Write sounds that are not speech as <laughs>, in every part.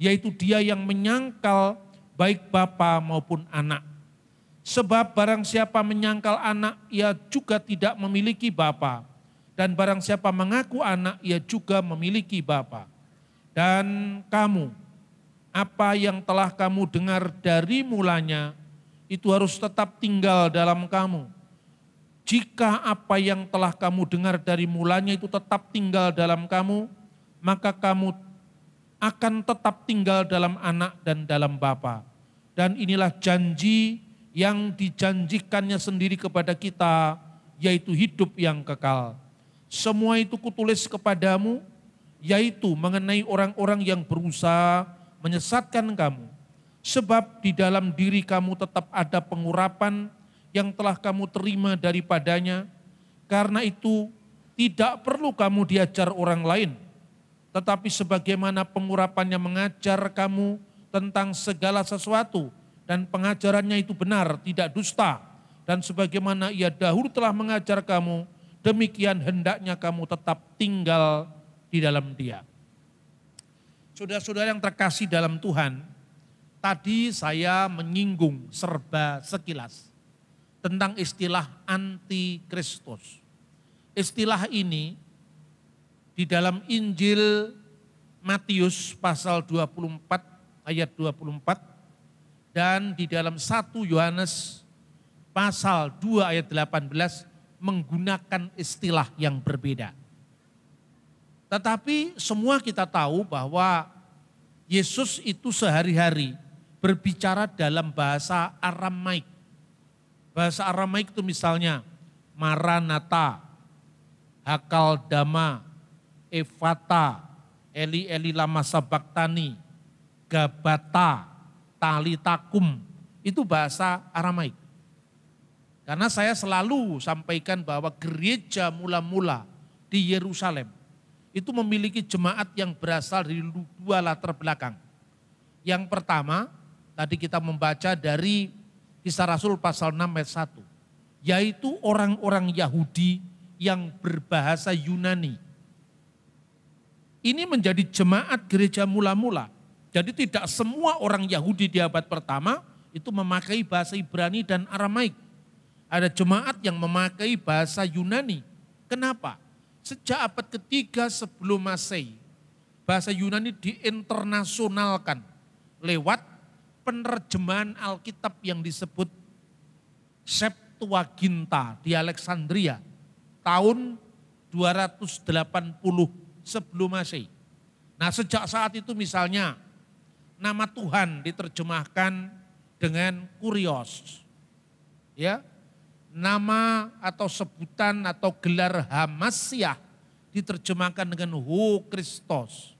yaitu dia yang menyangkal baik bapa maupun anak. Sebab barang siapa menyangkal anak, ia juga tidak memiliki bapa. Dan barang siapa mengaku anak, ia juga memiliki bapa. Dan kamu, apa yang telah kamu dengar dari mulanya, itu harus tetap tinggal dalam kamu. Jika apa yang telah kamu dengar dari mulanya itu tetap tinggal dalam kamu, maka kamu akan tetap tinggal dalam anak dan dalam bapa. Dan inilah janji yang dijanjikannya sendiri kepada kita, yaitu hidup yang kekal. Semua itu kutulis kepadamu, yaitu mengenai orang-orang yang berusaha menyesatkan kamu. Sebab di dalam diri kamu tetap ada pengurapan yang telah kamu terima daripadanya. Karena itu tidak perlu kamu diajar orang lain.' Tetapi sebagaimana pengurapannya mengajar kamu tentang segala sesuatu dan pengajarannya itu benar, tidak dusta. Dan sebagaimana ia dahulu telah mengajar kamu, demikian hendaknya kamu tetap tinggal di dalam dia. Saudara-saudara yang terkasih dalam Tuhan, tadi saya menyinggung serba sekilas tentang istilah anti Kristus. Istilah ini di dalam Injil Matius pasal 24 ayat 24 dan di dalam 1 Yohanes pasal 2 ayat 18 menggunakan istilah yang berbeda. Tetapi semua kita tahu bahwa Yesus itu sehari-hari berbicara dalam bahasa Aramaik. Bahasa Aramaik itu misalnya Maranatha, Hakal Dama, Evata, Eli Eli lama sabaktani, Gabata, Talitakum. Itu bahasa Aramaik. Karena saya selalu sampaikan bahwa gereja mula-mula di Yerusalem itu memiliki jemaat yang berasal dari dua latar belakang. Yang pertama, tadi kita membaca dari kisah Rasul pasal 6 ayat 1. Yaitu orang-orang Yahudi yang berbahasa Yunani ini menjadi jemaat gereja mula-mula. Jadi tidak semua orang Yahudi di abad pertama itu memakai bahasa Ibrani dan Aramaik. Ada jemaat yang memakai bahasa Yunani. Kenapa? Sejak abad ketiga sebelum Masehi, bahasa Yunani diinternasionalkan lewat penerjemahan Alkitab yang disebut Septuaginta di Alexandria tahun 280 sebelum masih, Nah, sejak saat itu misalnya nama Tuhan diterjemahkan dengan kurios. Ya. Nama atau sebutan atau gelar Hamasiah diterjemahkan dengan Hu Kristos.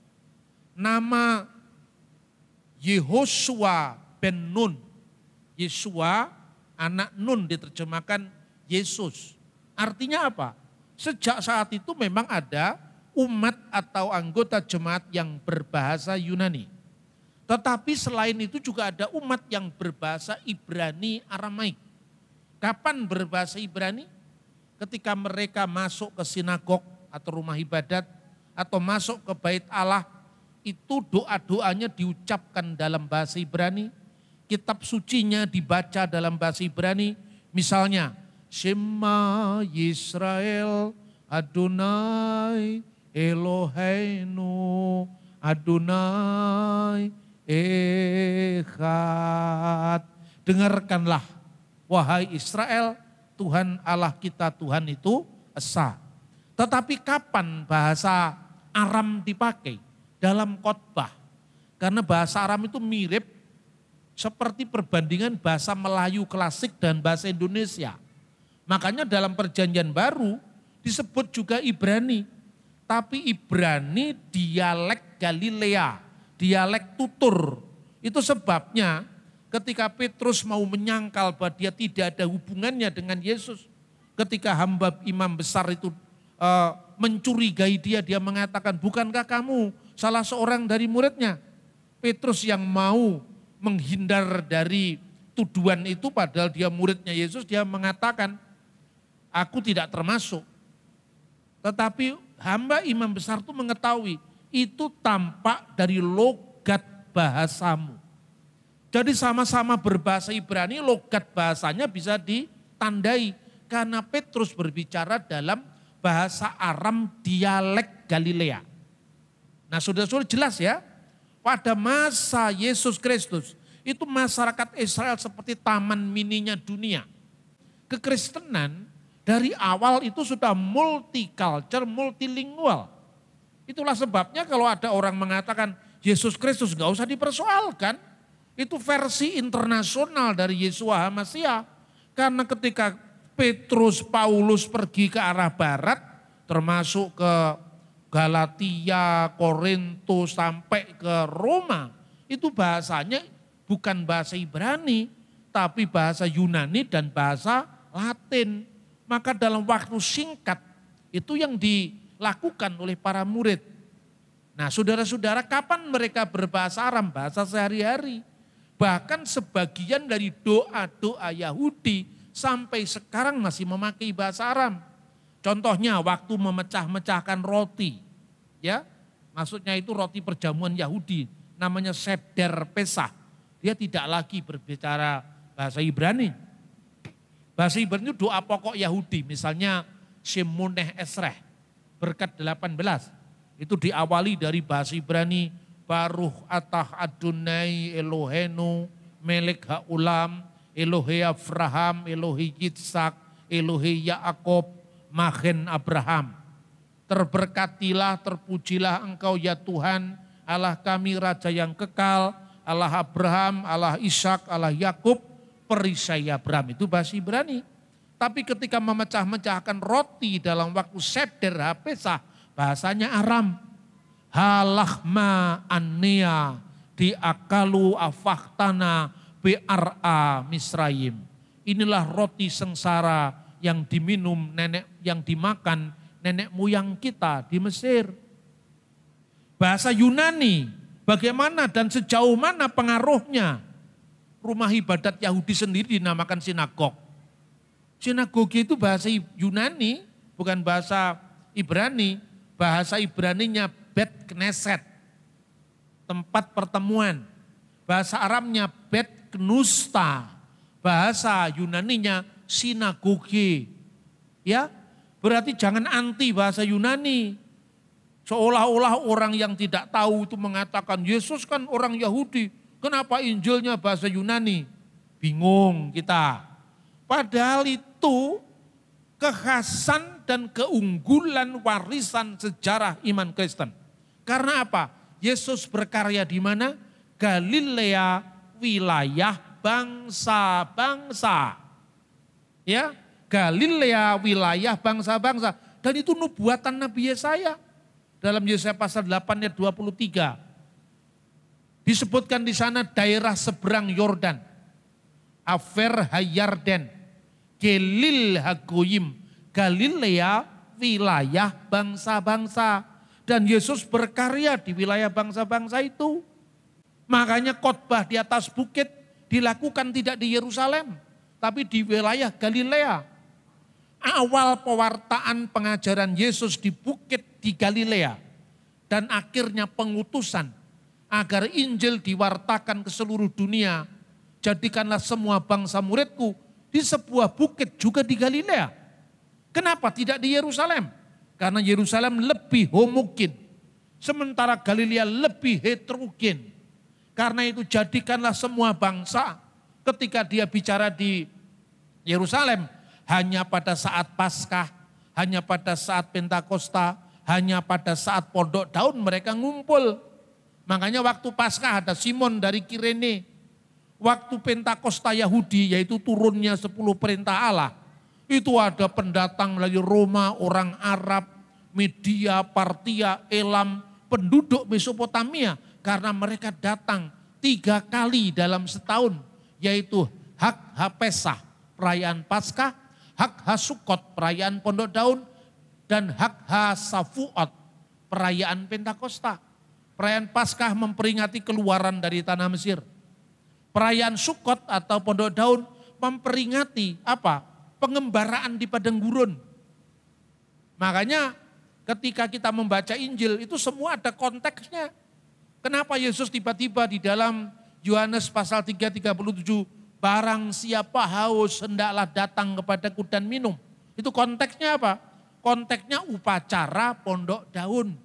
Nama Yehoshua ben Nun. Yeshua anak Nun diterjemahkan Yesus. Artinya apa? Sejak saat itu memang ada umat atau anggota jemaat yang berbahasa Yunani. Tetapi selain itu juga ada umat yang berbahasa Ibrani Aramaik. Kapan berbahasa Ibrani? Ketika mereka masuk ke sinagog atau rumah ibadat atau masuk ke bait Allah, itu doa-doanya diucapkan dalam bahasa Ibrani, kitab sucinya dibaca dalam bahasa Ibrani, misalnya Shema Yisrael Adonai Eloheinu Adonai Echad. Dengarkanlah, wahai Israel, Tuhan Allah kita, Tuhan itu Esa. Tetapi kapan bahasa Aram dipakai? Dalam khotbah. Karena bahasa Aram itu mirip seperti perbandingan bahasa Melayu klasik dan bahasa Indonesia. Makanya dalam perjanjian baru disebut juga Ibrani tapi Ibrani dialek Galilea, dialek tutur. Itu sebabnya ketika Petrus mau menyangkal bahwa dia tidak ada hubungannya dengan Yesus. Ketika hamba imam besar itu e, mencurigai dia, dia mengatakan, bukankah kamu salah seorang dari muridnya? Petrus yang mau menghindar dari tuduhan itu padahal dia muridnya Yesus, dia mengatakan, aku tidak termasuk. Tetapi hamba imam besar itu mengetahui itu tampak dari logat bahasamu. Jadi sama-sama berbahasa Ibrani, logat bahasanya bisa ditandai. Karena Petrus berbicara dalam bahasa Aram dialek Galilea. Nah sudah-sudah jelas ya, pada masa Yesus Kristus, itu masyarakat Israel seperti taman mininya dunia. Kekristenan dari awal itu sudah multicultural, multilingual. Itulah sebabnya kalau ada orang mengatakan Yesus Kristus nggak usah dipersoalkan. Itu versi internasional dari Yesus Hamasia. Karena ketika Petrus Paulus pergi ke arah barat, termasuk ke Galatia, Korintus sampai ke Roma, itu bahasanya bukan bahasa Ibrani, tapi bahasa Yunani dan bahasa Latin. Maka dalam waktu singkat itu yang dilakukan oleh para murid. Nah saudara-saudara kapan mereka berbahasa Aram, bahasa sehari-hari. Bahkan sebagian dari doa-doa Yahudi sampai sekarang masih memakai bahasa Aram. Contohnya waktu memecah-mecahkan roti. ya Maksudnya itu roti perjamuan Yahudi. Namanya seder pesah. Dia tidak lagi berbicara bahasa Ibrani Bahasa Ibrani itu doa pokok Yahudi. Misalnya Shemuneh Esreh. Berkat 18. Itu diawali dari bahasa Ibrani. Baruch atah adunai elohenu melek haulam elohe Abraham elohe Yitzhak elohe Yaakob Mahen Abraham. Terberkatilah, terpujilah engkau ya Tuhan, Allah kami Raja yang kekal, Allah Abraham, Allah Ishak, Allah Yakub, perisai Abraham itu bahasa Ibrani. Tapi ketika memecah-mecahkan roti dalam waktu seder pesah bahasanya Aram. Halahma annia diakalu afaktana biar'a misraim. Inilah roti sengsara yang diminum nenek yang dimakan nenek moyang kita di Mesir. Bahasa Yunani, bagaimana dan sejauh mana pengaruhnya rumah ibadat Yahudi sendiri dinamakan sinagog. Sinagogi itu bahasa Yunani, bukan bahasa Ibrani. Bahasa Ibraninya Bet Knesset, tempat pertemuan. Bahasa Arabnya Bet Knusta, bahasa Yunaninya sinagogi. Ya, berarti jangan anti bahasa Yunani. Seolah-olah orang yang tidak tahu itu mengatakan Yesus kan orang Yahudi, Kenapa Injilnya bahasa Yunani? Bingung kita. Padahal itu kekhasan dan keunggulan warisan sejarah iman Kristen. Karena apa? Yesus berkarya di mana? Galilea, wilayah bangsa-bangsa. Ya, Galilea, wilayah bangsa-bangsa. Dan itu nubuatan Nabi Yesaya. Dalam Yesaya pasal 8 ayat 23. Disebutkan di sana daerah seberang Yordan. Afer Hayarden. Gelil Hagoyim. Galilea wilayah bangsa-bangsa. Dan Yesus berkarya di wilayah bangsa-bangsa itu. Makanya khotbah di atas bukit dilakukan tidak di Yerusalem. Tapi di wilayah Galilea. Awal pewartaan pengajaran Yesus di bukit di Galilea. Dan akhirnya pengutusan agar Injil diwartakan ke seluruh dunia. Jadikanlah semua bangsa muridku di sebuah bukit juga di Galilea. Kenapa tidak di Yerusalem? Karena Yerusalem lebih homogen. Sementara Galilea lebih heterogen. Karena itu jadikanlah semua bangsa ketika dia bicara di Yerusalem hanya pada saat Paskah, hanya pada saat Pentakosta, hanya pada saat pondok daun mereka ngumpul. Makanya waktu Paskah ada Simon dari Kirene. Waktu Pentakosta Yahudi yaitu turunnya 10 perintah Allah. Itu ada pendatang dari Roma, orang Arab, Media, Partia, Elam, penduduk Mesopotamia. Karena mereka datang tiga kali dalam setahun. Yaitu Hak Hapesah, perayaan Paskah, Hak Hasukot, perayaan Pondok Daun, dan Hak Hasafuot, perayaan Pentakosta. Perayaan Paskah memperingati keluaran dari tanah Mesir. Perayaan Sukot atau Pondok Daun memperingati apa? Pengembaraan di padang gurun. Makanya ketika kita membaca Injil itu semua ada konteksnya. Kenapa Yesus tiba-tiba di dalam Yohanes pasal 337 barang siapa haus hendaklah datang kepadaku dan minum. Itu konteksnya apa? Konteksnya upacara pondok daun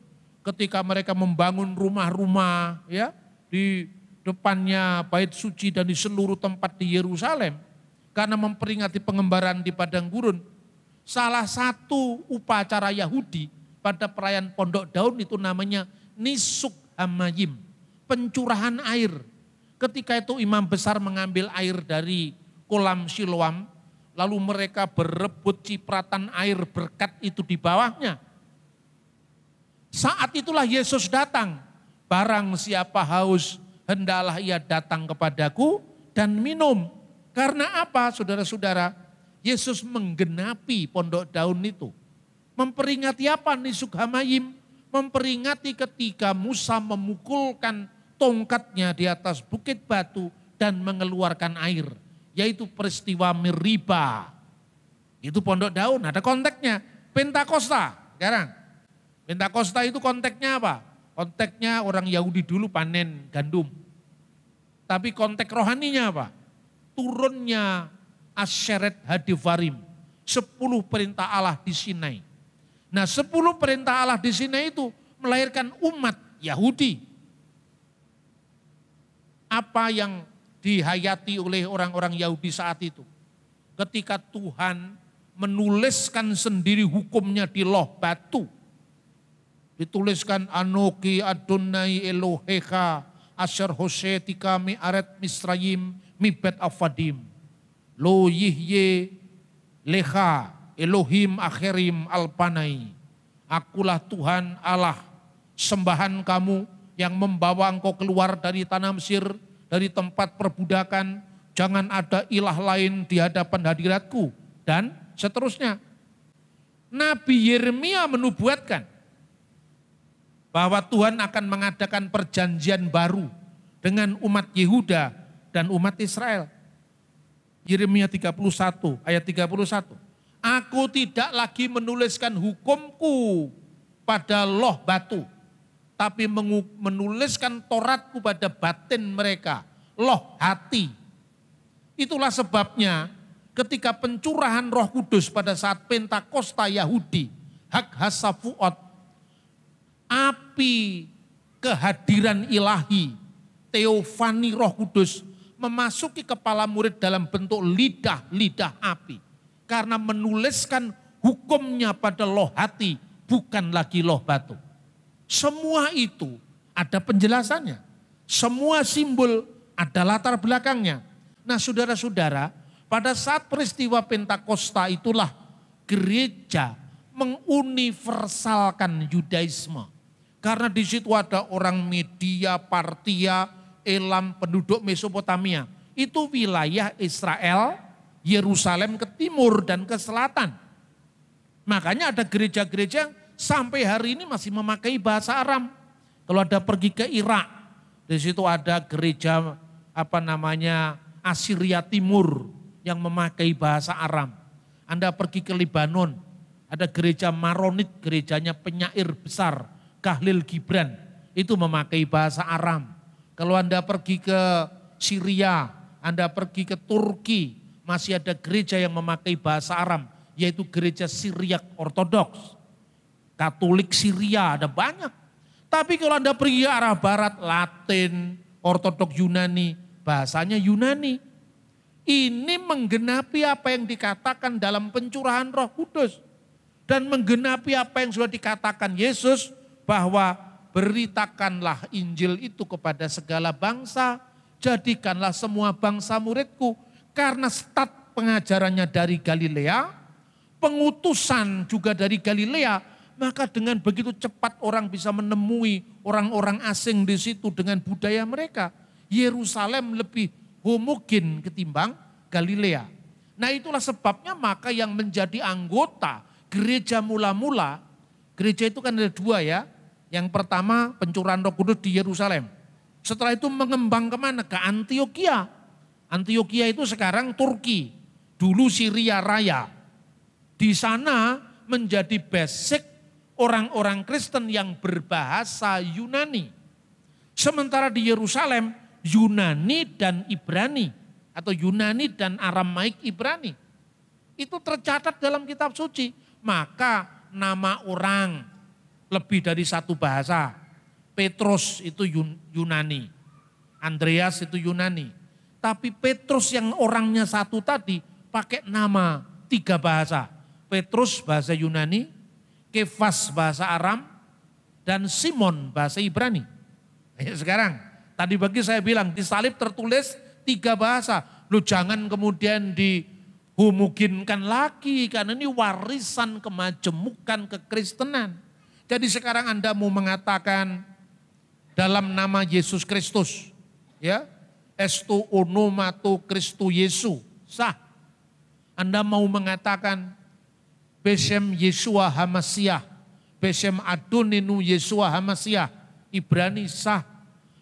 ketika mereka membangun rumah-rumah ya di depannya bait suci dan di seluruh tempat di Yerusalem karena memperingati pengembaraan di padang gurun. Salah satu upacara Yahudi pada perayaan Pondok Daun itu namanya Nisuk Hamayim, pencurahan air. Ketika itu imam besar mengambil air dari kolam Siloam, lalu mereka berebut cipratan air berkat itu di bawahnya saat itulah Yesus datang. Barang siapa haus, hendalah ia datang kepadaku dan minum. Karena apa saudara-saudara? Yesus menggenapi pondok daun itu. Memperingati apa nih Sukhamayim Memperingati ketika Musa memukulkan tongkatnya di atas bukit batu dan mengeluarkan air. Yaitu peristiwa meriba. Itu pondok daun, ada konteksnya. Pentakosta, sekarang Pentakosta itu konteknya apa? Konteknya orang Yahudi dulu panen gandum. Tapi kontek rohaninya apa? Turunnya Asyaret Hadivarim. Sepuluh perintah Allah di Sinai. Nah sepuluh perintah Allah di Sinai itu melahirkan umat Yahudi. Apa yang dihayati oleh orang-orang Yahudi saat itu? Ketika Tuhan menuliskan sendiri hukumnya di loh batu Dituliskan Anuki Adunai Eloheka Asher Hosetika kami Aret Misrayim Mibet Bet Afadim. Lo Yihye Leha Elohim Akherim Alpanai. Akulah Tuhan Allah sembahan kamu yang membawa engkau keluar dari tanah Mesir, dari tempat perbudakan. Jangan ada ilah lain di hadapan hadiratku. Dan seterusnya. Nabi Yeremia menubuatkan bahwa Tuhan akan mengadakan perjanjian baru dengan umat Yehuda dan umat Israel. Yeremia 31 ayat 31. Aku tidak lagi menuliskan hukumku pada loh batu, tapi menuliskan toratku pada batin mereka, loh hati. Itulah sebabnya ketika pencurahan roh kudus pada saat Pentakosta Yahudi, Hak Hasafuot api kehadiran ilahi, teofani roh kudus, memasuki kepala murid dalam bentuk lidah-lidah api. Karena menuliskan hukumnya pada loh hati, bukan lagi loh batu. Semua itu ada penjelasannya. Semua simbol ada latar belakangnya. Nah saudara-saudara, pada saat peristiwa Pentakosta itulah gereja menguniversalkan Yudaisme. Karena di situ ada orang Media, Partia, Elam, penduduk Mesopotamia. Itu wilayah Israel, Yerusalem ke timur dan ke selatan. Makanya ada gereja-gereja sampai hari ini masih memakai bahasa Aram. Kalau ada pergi ke Irak, di situ ada gereja apa namanya Asiria Timur yang memakai bahasa Aram. Anda pergi ke Lebanon, ada gereja Maronit, gerejanya penyair besar Kahlil Gibran itu memakai bahasa Aram. Kalau Anda pergi ke Syria, Anda pergi ke Turki, masih ada gereja yang memakai bahasa Aram, yaitu gereja Syriak Ortodoks. Katolik Syria ada banyak. Tapi kalau Anda pergi ke arah barat, Latin, Ortodok Yunani, bahasanya Yunani. Ini menggenapi apa yang dikatakan dalam pencurahan Roh Kudus dan menggenapi apa yang sudah dikatakan Yesus bahwa beritakanlah Injil itu kepada segala bangsa, jadikanlah semua bangsa muridku. Karena stat pengajarannya dari Galilea, pengutusan juga dari Galilea, maka dengan begitu cepat orang bisa menemui orang-orang asing di situ dengan budaya mereka. Yerusalem lebih homogen ketimbang Galilea. Nah itulah sebabnya maka yang menjadi anggota gereja mula-mula, gereja itu kan ada dua ya, yang pertama pencurahan roh kudus di Yerusalem. Setelah itu mengembang kemana? Ke Antioquia. Antioquia itu sekarang Turki. Dulu Syria Raya. Di sana menjadi basic orang-orang Kristen yang berbahasa Yunani. Sementara di Yerusalem Yunani dan Ibrani atau Yunani dan Aramaik Ibrani. Itu tercatat dalam kitab suci. Maka nama orang lebih dari satu bahasa. Petrus itu Yunani, Andreas itu Yunani. Tapi Petrus yang orangnya satu tadi pakai nama tiga bahasa. Petrus bahasa Yunani, Kefas bahasa Aram, dan Simon bahasa Ibrani. Ya, sekarang, tadi bagi saya bilang di salib tertulis tiga bahasa. Lu jangan kemudian di lagi karena ini warisan kemajemukan kekristenan. Jadi sekarang Anda mau mengatakan dalam nama Yesus Kristus, ya, estu onomato Kristu Yesu, sah. Anda mau mengatakan Besem Yesua Hamasiah, Besem Adoninu Yesua Hamasiah, Ibrani sah.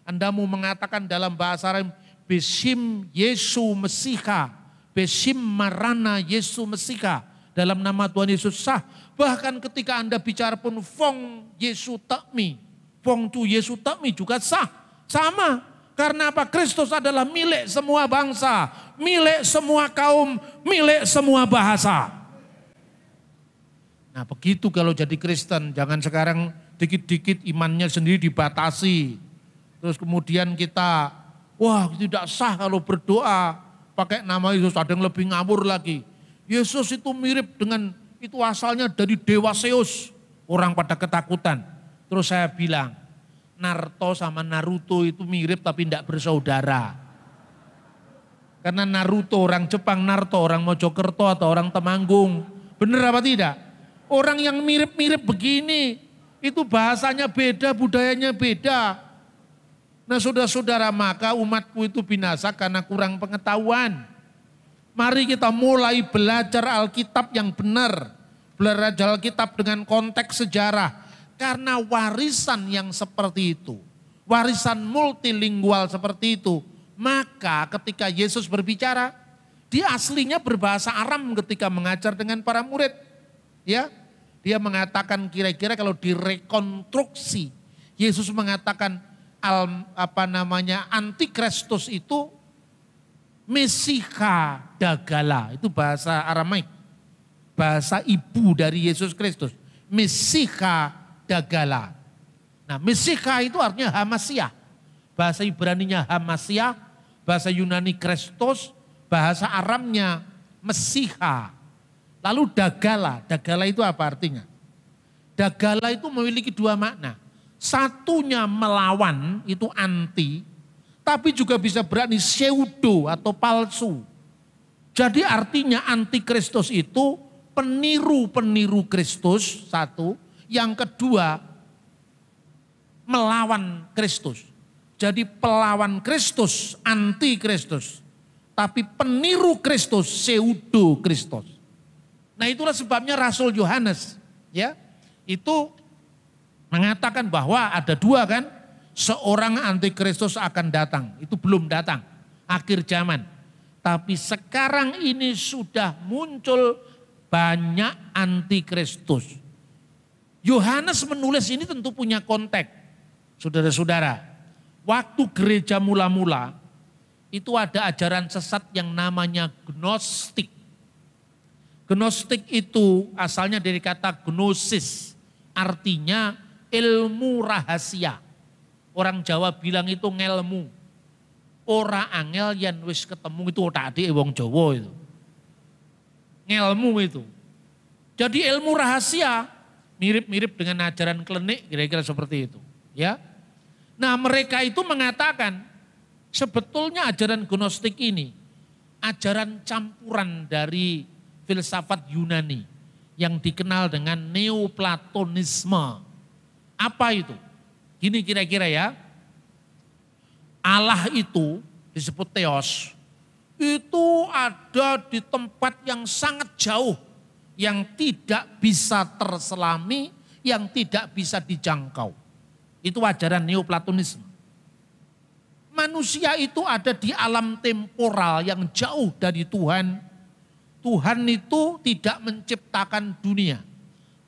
Anda mau mengatakan dalam bahasa Arab Besim Yesu Mesika, Besim Marana Yesu Mesika, dalam nama Tuhan Yesus sah. Bahkan ketika Anda bicara pun fong Yesus takmi. Fong tu Yesus takmi juga sah. Sama. Karena apa? Kristus adalah milik semua bangsa, milik semua kaum, milik semua bahasa. Nah begitu kalau jadi Kristen, jangan sekarang dikit-dikit imannya sendiri dibatasi. Terus kemudian kita, wah tidak sah kalau berdoa pakai nama Yesus, ada yang lebih ngawur lagi Yesus itu mirip dengan itu asalnya dari dewa Zeus. Orang pada ketakutan. Terus saya bilang, Naruto sama Naruto itu mirip tapi tidak bersaudara. Karena Naruto orang Jepang, Naruto orang Mojokerto atau orang Temanggung. Benar apa tidak? Orang yang mirip-mirip begini, itu bahasanya beda, budayanya beda. Nah saudara-saudara maka umatku itu binasa karena kurang pengetahuan. Mari kita mulai belajar Alkitab yang benar. Belajar Alkitab dengan konteks sejarah. Karena warisan yang seperti itu. Warisan multilingual seperti itu. Maka ketika Yesus berbicara, dia aslinya berbahasa Aram ketika mengajar dengan para murid. Ya, dia mengatakan kira-kira kalau direkonstruksi, Yesus mengatakan al, apa namanya antikristus itu Mesika dagala, itu bahasa Aramaik. Bahasa ibu dari Yesus Kristus. Mesika dagala. Nah, Mesika itu artinya Hamasiah. Bahasa Ibrani-nya Hamasiah, bahasa Yunani Kristus, bahasa Aramnya Mesiha. Lalu dagala, dagala itu apa artinya? Dagala itu memiliki dua makna. Satunya melawan, itu anti, tapi juga bisa berani pseudo atau palsu. Jadi artinya antikristus itu peniru-peniru Kristus satu, yang kedua melawan Kristus. Jadi pelawan Kristus, anti Kristus. Tapi peniru Kristus, pseudo Kristus. Nah itulah sebabnya Rasul Yohanes ya itu mengatakan bahwa ada dua kan seorang antikristus akan datang. Itu belum datang, akhir zaman. Tapi sekarang ini sudah muncul banyak antikristus. Yohanes menulis ini tentu punya konteks. Saudara-saudara, waktu gereja mula-mula itu ada ajaran sesat yang namanya gnostik. Gnostik itu asalnya dari kata gnosis, artinya ilmu rahasia. Orang Jawa bilang itu ngelmu. Ora angel yang wis ketemu itu tadi wong Jawa itu. Ngelmu itu. Jadi ilmu rahasia mirip-mirip dengan ajaran klinik kira-kira seperti itu, ya. Nah, mereka itu mengatakan sebetulnya ajaran Gnostik ini ajaran campuran dari filsafat Yunani yang dikenal dengan Neoplatonisme. Apa itu? Gini kira-kira ya. Allah itu disebut Theos, Itu ada di tempat yang sangat jauh. Yang tidak bisa terselami, yang tidak bisa dijangkau. Itu ajaran Neoplatonisme. Manusia itu ada di alam temporal yang jauh dari Tuhan. Tuhan itu tidak menciptakan dunia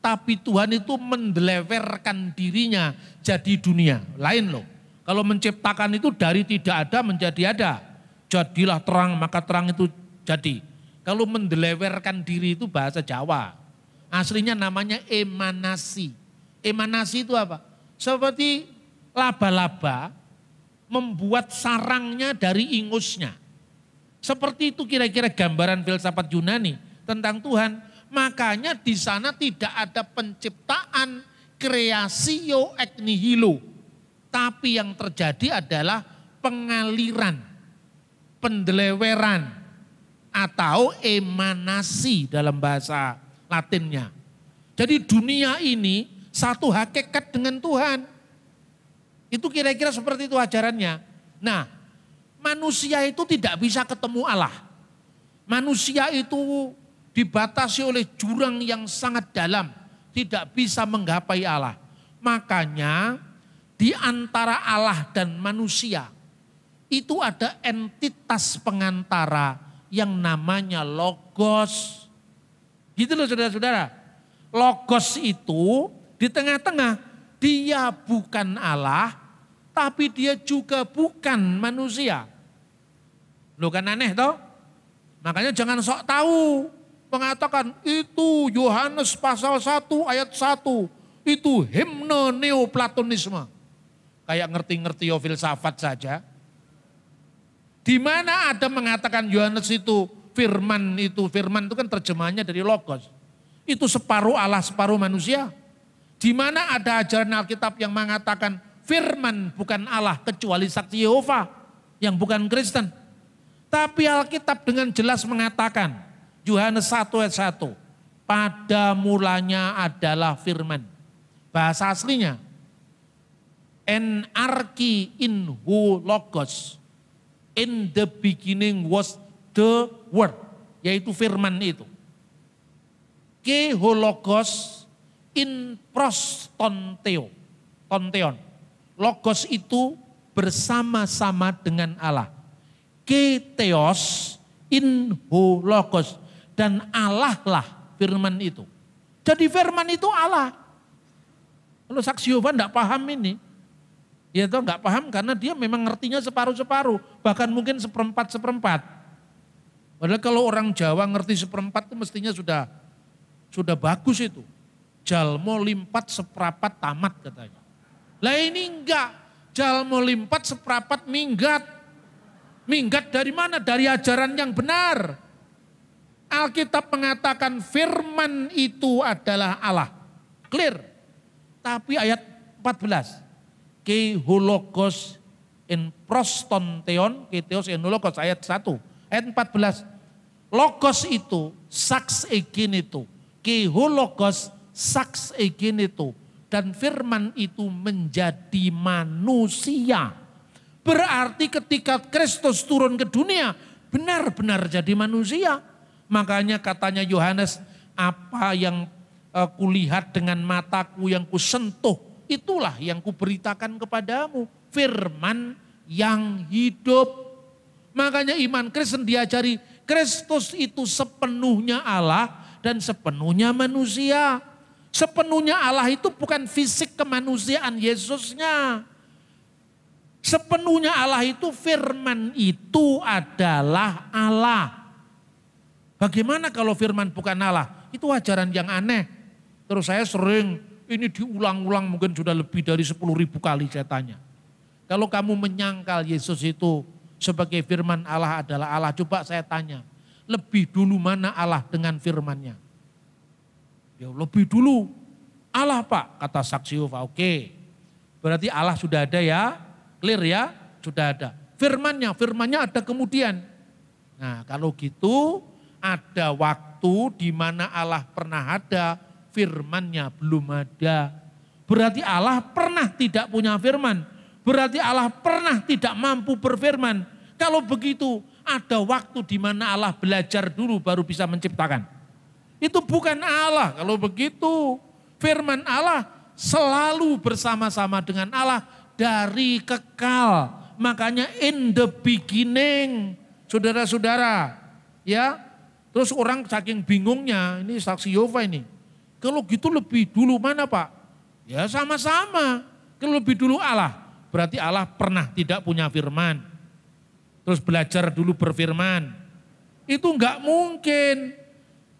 tapi Tuhan itu mendeleverkan dirinya jadi dunia. Lain loh. Kalau menciptakan itu dari tidak ada menjadi ada. Jadilah terang maka terang itu jadi. Kalau mendeleverkan diri itu bahasa Jawa. Aslinya namanya emanasi. Emanasi itu apa? Seperti laba-laba membuat sarangnya dari ingusnya. Seperti itu kira-kira gambaran filsafat Yunani tentang Tuhan. Makanya di sana tidak ada penciptaan kreasio ex nihilo. Tapi yang terjadi adalah pengaliran, pendeleweran, atau emanasi dalam bahasa latinnya. Jadi dunia ini satu hakikat dengan Tuhan. Itu kira-kira seperti itu ajarannya. Nah, manusia itu tidak bisa ketemu Allah. Manusia itu dibatasi oleh jurang yang sangat dalam, tidak bisa menggapai Allah. Makanya di antara Allah dan manusia itu ada entitas pengantara yang namanya logos. Gitu loh saudara-saudara. Logos itu di tengah-tengah dia bukan Allah tapi dia juga bukan manusia. Lo kan aneh toh? Makanya jangan sok tahu mengatakan itu Yohanes pasal 1 ayat 1 itu himne neoplatonisme. Kayak ngerti-ngerti yo filsafat saja. Di mana ada mengatakan Yohanes itu firman itu firman itu kan terjemahannya dari logos. Itu separuh Allah separuh manusia. Di mana ada ajaran Alkitab yang mengatakan firman bukan Allah kecuali saksi Yehova yang bukan Kristen. Tapi Alkitab dengan jelas mengatakan Yohanes 1 ayat 1. Pada mulanya adalah firman. Bahasa aslinya. arki in hu logos. In the beginning was the word. Yaitu firman itu. Ke logos in pros tonteo. Tonteon. Logos itu bersama-sama dengan Allah. ke teos in hu logos dan Allah lah firman itu. Jadi firman itu Allah. Kalau saksi Yehova tidak paham ini. Ya toh nggak paham karena dia memang ngertinya separuh-separuh. Bahkan mungkin seperempat-seperempat. Padahal kalau orang Jawa ngerti seperempat itu mestinya sudah sudah bagus itu. Jalmo limpat seperapat tamat katanya. Lah ini enggak. Jalmo limpat seperapat minggat. Minggat dari mana? Dari ajaran yang benar. Alkitab mengatakan firman itu adalah Allah. Clear. Tapi ayat 14. Ke hulogos in proston teon, ke teos in hulogos ayat 1. Ayat 14. Logos itu saks egin itu. Ke hulogos saks egin itu. Dan firman itu menjadi manusia. Berarti ketika Kristus turun ke dunia, benar-benar jadi manusia. Makanya katanya Yohanes, apa yang uh, kulihat dengan mataku yang kusentuh, itulah yang kuberitakan kepadamu. Firman yang hidup. Makanya iman Kristen diajari Kristus itu sepenuhnya Allah dan sepenuhnya manusia. Sepenuhnya Allah itu bukan fisik kemanusiaan Yesusnya. Sepenuhnya Allah itu firman itu adalah Allah. Bagaimana kalau firman bukan Allah? Itu ajaran yang aneh. Terus saya sering, ini diulang-ulang mungkin sudah lebih dari 10 ribu kali saya tanya. Kalau kamu menyangkal Yesus itu sebagai firman Allah adalah Allah, coba saya tanya. Lebih dulu mana Allah dengan firmannya? Ya lebih dulu Allah pak, kata saksi Yova. Oke, berarti Allah sudah ada ya, clear ya, sudah ada. Firmannya, firmannya ada kemudian. Nah kalau gitu ada waktu di mana Allah pernah ada, firmannya belum ada. Berarti Allah pernah tidak punya firman. Berarti Allah pernah tidak mampu berfirman. Kalau begitu ada waktu di mana Allah belajar dulu baru bisa menciptakan. Itu bukan Allah. Kalau begitu firman Allah selalu bersama-sama dengan Allah dari kekal. Makanya in the beginning, saudara-saudara, ya Terus orang saking bingungnya, ini saksi Yova ini. Kalau gitu lebih dulu mana Pak? Ya sama-sama. Kalau lebih dulu Allah. Berarti Allah pernah tidak punya firman. Terus belajar dulu berfirman. Itu enggak mungkin.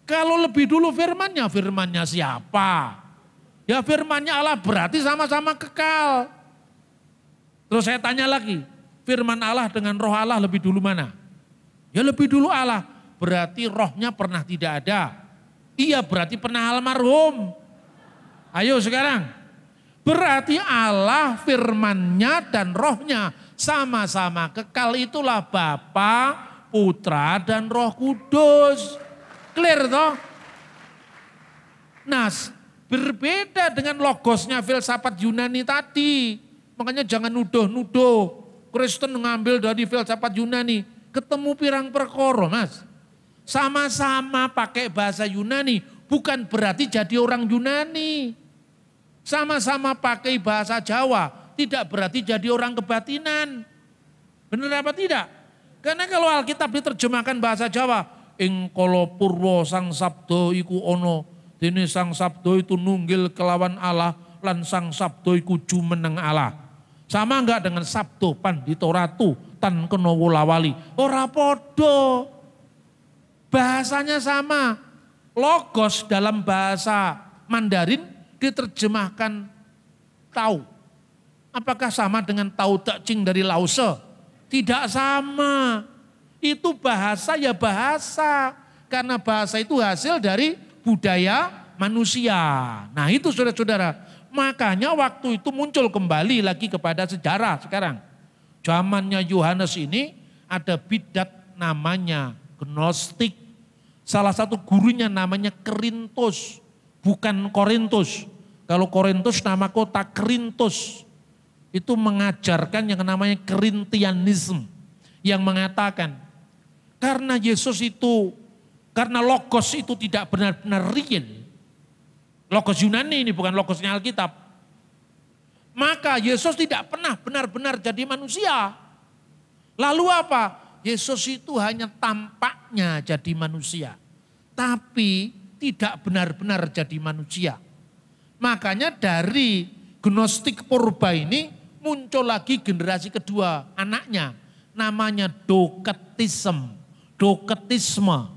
Kalau lebih dulu firmannya, firmannya siapa? Ya firmannya Allah berarti sama-sama kekal. Terus saya tanya lagi, firman Allah dengan roh Allah lebih dulu mana? Ya lebih dulu Allah berarti rohnya pernah tidak ada. Iya berarti pernah almarhum. Ayo sekarang. Berarti Allah firmannya dan rohnya sama-sama kekal itulah Bapa, Putra dan Roh Kudus. Clear toh? Nah berbeda dengan logosnya filsafat Yunani tadi. Makanya jangan nuduh-nuduh. Kristen ngambil dari filsafat Yunani. Ketemu pirang perkoro mas. Sama-sama pakai bahasa Yunani, bukan berarti jadi orang Yunani. Sama-sama pakai bahasa Jawa, tidak berarti jadi orang kebatinan. Benar apa tidak? Karena kalau Alkitab diterjemahkan bahasa Jawa, ing kolo purwo sang sabdo iku ono, dini sang sabdo itu nunggil kelawan Allah, lan sang sabdo iku jumeneng Allah. Sama enggak dengan sabdo pandito ratu tan kenowo lawali. Ora podo. Bahasanya sama. Logos dalam bahasa Mandarin diterjemahkan tahu. Apakah sama dengan tahu cing dari Lause? Tidak sama. Itu bahasa ya bahasa. Karena bahasa itu hasil dari budaya manusia. Nah itu saudara-saudara. Makanya waktu itu muncul kembali lagi kepada sejarah sekarang. Zamannya Yohanes ini ada bidat namanya Gnostik. Salah satu gurunya namanya Kerintus, bukan Korintus. Kalau Korintus nama kota Kerintus. Itu mengajarkan yang namanya Kerintianisme Yang mengatakan, karena Yesus itu, karena Logos itu tidak benar-benar real. Logos Yunani ini bukan logosnya Alkitab. Maka Yesus tidak pernah benar-benar jadi manusia. Lalu apa? Yesus itu hanya tampaknya jadi manusia. Tapi tidak benar-benar jadi manusia. Makanya dari gnostik purba ini muncul lagi generasi kedua anaknya. Namanya doketism. Doketisme.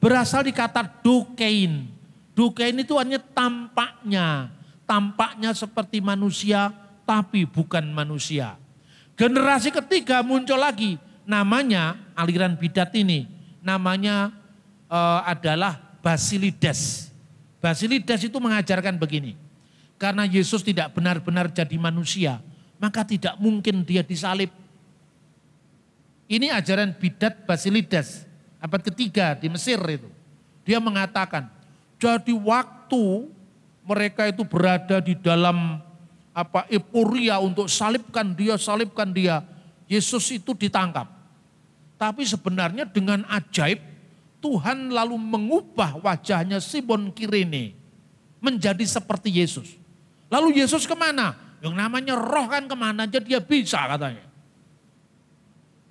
Berasal di kata dokein. Dokein itu hanya tampaknya. Tampaknya seperti manusia tapi bukan manusia. Generasi ketiga muncul lagi namanya aliran bidat ini namanya e, adalah Basilides. Basilides itu mengajarkan begini. Karena Yesus tidak benar-benar jadi manusia, maka tidak mungkin dia disalib. Ini ajaran bidat Basilides abad ketiga di Mesir itu. Dia mengatakan, jadi waktu mereka itu berada di dalam apa euforia untuk salibkan dia, salibkan dia. Yesus itu ditangkap. Tapi sebenarnya dengan ajaib Tuhan lalu mengubah wajahnya Simon Kirene menjadi seperti Yesus. Lalu Yesus kemana? Yang namanya roh kan kemana aja dia bisa katanya.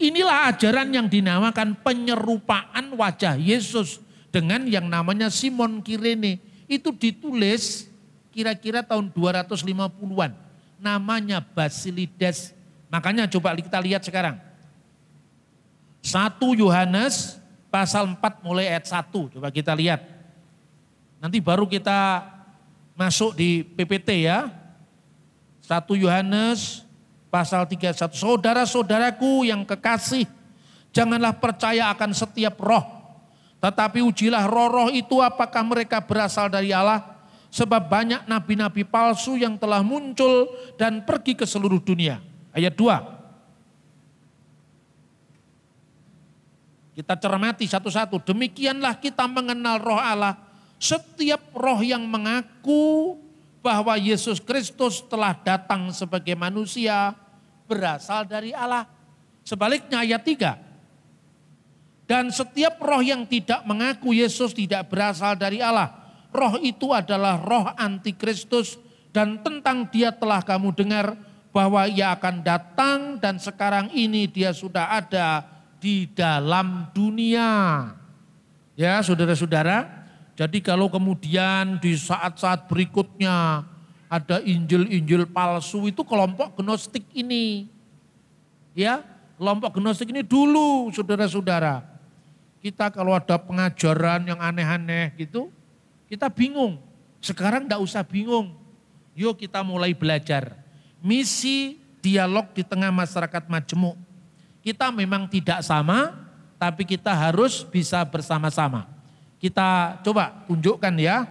Inilah ajaran yang dinamakan penyerupaan wajah Yesus dengan yang namanya Simon Kirene. Itu ditulis kira-kira tahun 250-an. Namanya Basilides. Makanya coba kita lihat sekarang. 1 Yohanes pasal 4 mulai ayat 1. Coba kita lihat. Nanti baru kita masuk di PPT ya. 1 Yohanes pasal 31. Saudara-saudaraku yang kekasih, janganlah percaya akan setiap roh, tetapi ujilah roh-roh itu apakah mereka berasal dari Allah, sebab banyak nabi-nabi palsu yang telah muncul dan pergi ke seluruh dunia. Ayat 2. Kita cermati satu-satu. Demikianlah kita mengenal roh Allah. Setiap roh yang mengaku bahwa Yesus Kristus telah datang sebagai manusia berasal dari Allah. Sebaliknya ayat 3. Dan setiap roh yang tidak mengaku Yesus tidak berasal dari Allah. Roh itu adalah roh antikristus dan tentang dia telah kamu dengar bahwa ia akan datang dan sekarang ini dia sudah ada di dalam dunia. Ya, saudara-saudara. Jadi kalau kemudian di saat-saat berikutnya ada injil-injil palsu itu kelompok gnostik ini. Ya, kelompok gnostik ini dulu saudara-saudara. Kita kalau ada pengajaran yang aneh-aneh gitu, kita bingung. Sekarang tidak usah bingung. Yuk kita mulai belajar. Misi dialog di tengah masyarakat majemuk kita memang tidak sama, tapi kita harus bisa bersama-sama. Kita coba tunjukkan ya,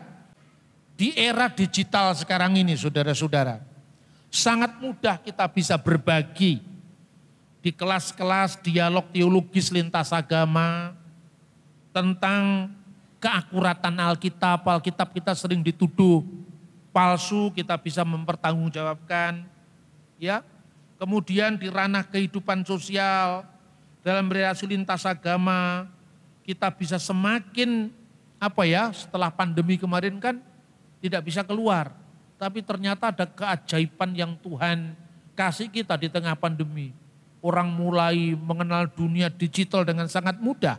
di era digital sekarang ini saudara-saudara, sangat mudah kita bisa berbagi di kelas-kelas dialog teologis lintas agama tentang keakuratan Alkitab. Alkitab kita sering dituduh palsu, kita bisa mempertanggungjawabkan. Ya, Kemudian di ranah kehidupan sosial, dalam relasi lintas agama, kita bisa semakin apa ya setelah pandemi kemarin kan tidak bisa keluar. Tapi ternyata ada keajaiban yang Tuhan kasih kita di tengah pandemi. Orang mulai mengenal dunia digital dengan sangat mudah.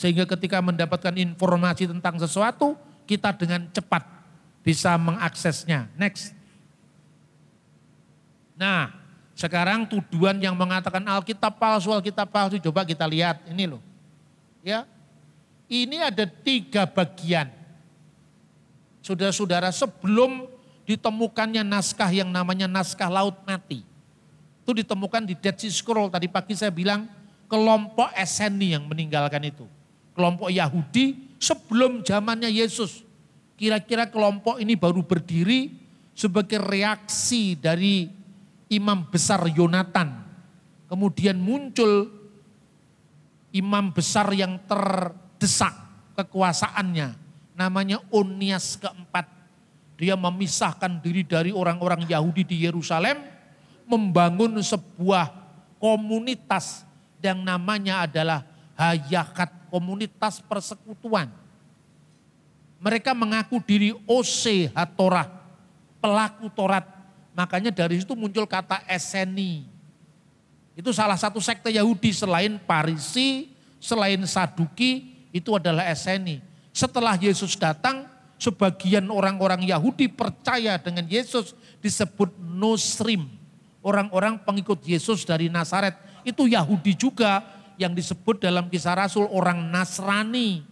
Sehingga ketika mendapatkan informasi tentang sesuatu, kita dengan cepat bisa mengaksesnya. Next. Nah, sekarang tuduhan yang mengatakan Alkitab palsu, Alkitab palsu, coba kita lihat ini loh. Ya, ini ada tiga bagian. Saudara-saudara, sebelum ditemukannya naskah yang namanya naskah laut mati. Itu ditemukan di Dead Sea Scroll. Tadi pagi saya bilang kelompok Eseni yang meninggalkan itu. Kelompok Yahudi sebelum zamannya Yesus. Kira-kira kelompok ini baru berdiri sebagai reaksi dari imam besar Yonatan. Kemudian muncul imam besar yang terdesak kekuasaannya. Namanya Onias keempat. Dia memisahkan diri dari orang-orang Yahudi di Yerusalem. Membangun sebuah komunitas yang namanya adalah hayakat komunitas persekutuan. Mereka mengaku diri Ose Hatorah, pelaku Torat Makanya dari situ muncul kata eseni. Itu salah satu sekte Yahudi selain Parisi, selain Saduki, itu adalah eseni. Setelah Yesus datang, sebagian orang-orang Yahudi percaya dengan Yesus disebut Nusrim. Orang-orang pengikut Yesus dari Nazaret itu Yahudi juga yang disebut dalam kisah Rasul orang Nasrani.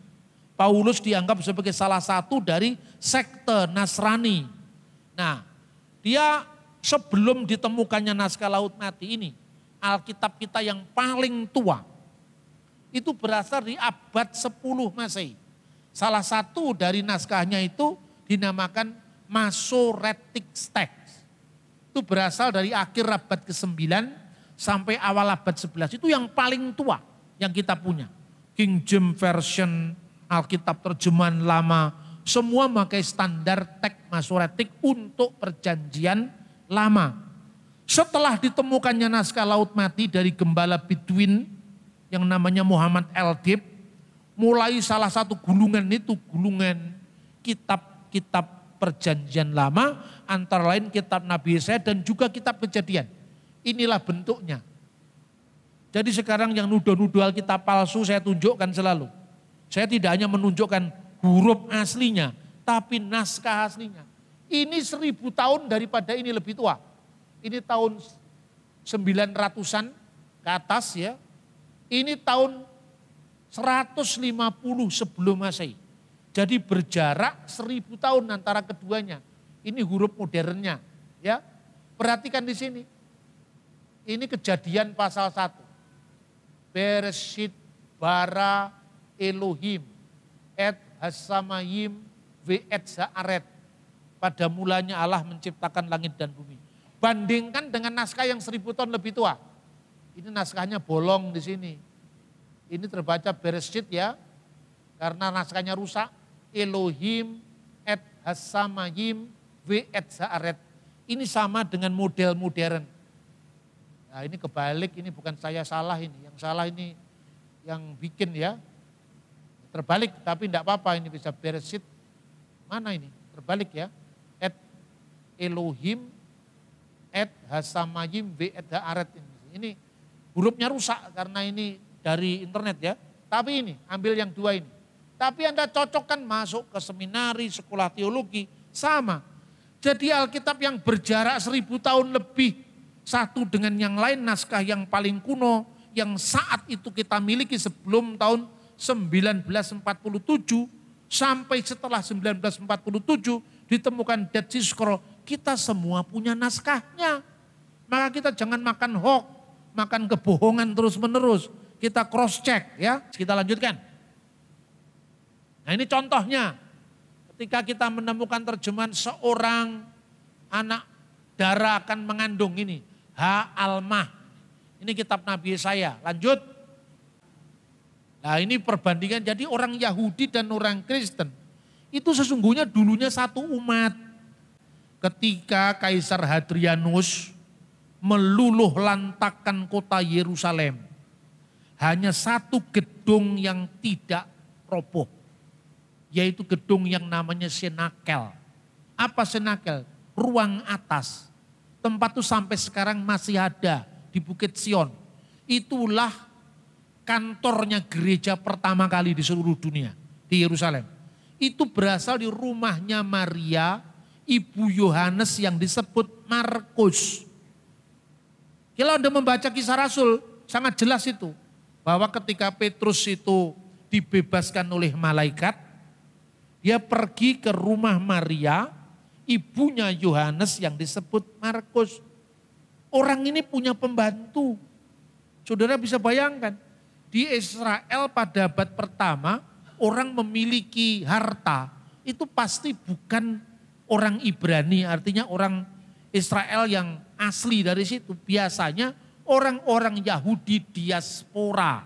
Paulus dianggap sebagai salah satu dari sekte Nasrani. Nah, dia sebelum ditemukannya naskah laut mati ini, Alkitab kita yang paling tua itu berasal di abad 10 Masehi. Salah satu dari naskahnya itu dinamakan Masoretic Text. Itu berasal dari akhir abad ke-9 sampai awal abad 11. Itu yang paling tua yang kita punya. King James Version, Alkitab terjemahan lama, semua memakai standar teks Masoretic untuk perjanjian lama. Setelah ditemukannya naskah laut mati dari gembala Bedouin yang namanya Muhammad El Dib, mulai salah satu gulungan itu gulungan kitab-kitab perjanjian lama, antara lain kitab Nabi Yesaya dan juga kitab kejadian. Inilah bentuknya. Jadi sekarang yang nuduh-nuduh Alkitab palsu saya tunjukkan selalu. Saya tidak hanya menunjukkan huruf aslinya, tapi naskah aslinya. Ini seribu tahun daripada ini lebih tua. Ini tahun sembilan ratusan ke atas ya. Ini tahun seratus lima puluh sebelum masehi. Jadi berjarak seribu tahun antara keduanya. Ini huruf modernnya. Ya, perhatikan di sini. Ini kejadian pasal satu. Bereshit bara Elohim et hasamayim ve et pada mulanya Allah menciptakan langit dan bumi. Bandingkan dengan naskah yang seribu tahun lebih tua. Ini naskahnya bolong di sini. Ini terbaca Bereshit ya, karena naskahnya rusak. Elohim et hasamayim ve et zaaret. Ini sama dengan model modern. Nah ini kebalik, ini bukan saya salah ini. Yang salah ini yang bikin ya. Terbalik, tapi tidak apa-apa ini bisa Bereshit. Mana ini? Terbalik ya. Elohim et hasamayim ve et haaret Ini hurufnya rusak karena ini dari internet ya. Tapi ini, ambil yang dua ini. Tapi Anda cocokkan masuk ke seminari, sekolah teologi, sama. Jadi Alkitab yang berjarak seribu tahun lebih, satu dengan yang lain naskah yang paling kuno, yang saat itu kita miliki sebelum tahun 1947 sampai setelah 1947 ditemukan Dead Sea Scroll kita semua punya naskahnya. Maka kita jangan makan hoax, makan kebohongan terus-menerus. Kita cross check ya. Kita lanjutkan. Nah, ini contohnya. Ketika kita menemukan terjemahan seorang anak darah akan mengandung ini. Ha almah. Ini kitab Nabi saya. Lanjut. Nah ini perbandingan. Jadi orang Yahudi dan orang Kristen. Itu sesungguhnya dulunya satu umat ketika Kaisar Hadrianus meluluh lantakan kota Yerusalem. Hanya satu gedung yang tidak roboh, yaitu gedung yang namanya Senakel. Apa Senakel? Ruang atas. Tempat itu sampai sekarang masih ada di Bukit Sion. Itulah kantornya gereja pertama kali di seluruh dunia, di Yerusalem. Itu berasal di rumahnya Maria ibu Yohanes yang disebut Markus. Kalau Anda membaca kisah Rasul, sangat jelas itu. Bahwa ketika Petrus itu dibebaskan oleh malaikat, dia pergi ke rumah Maria, ibunya Yohanes yang disebut Markus. Orang ini punya pembantu. Saudara bisa bayangkan, di Israel pada abad pertama, orang memiliki harta, itu pasti bukan orang Ibrani, artinya orang Israel yang asli dari situ. Biasanya orang-orang Yahudi diaspora.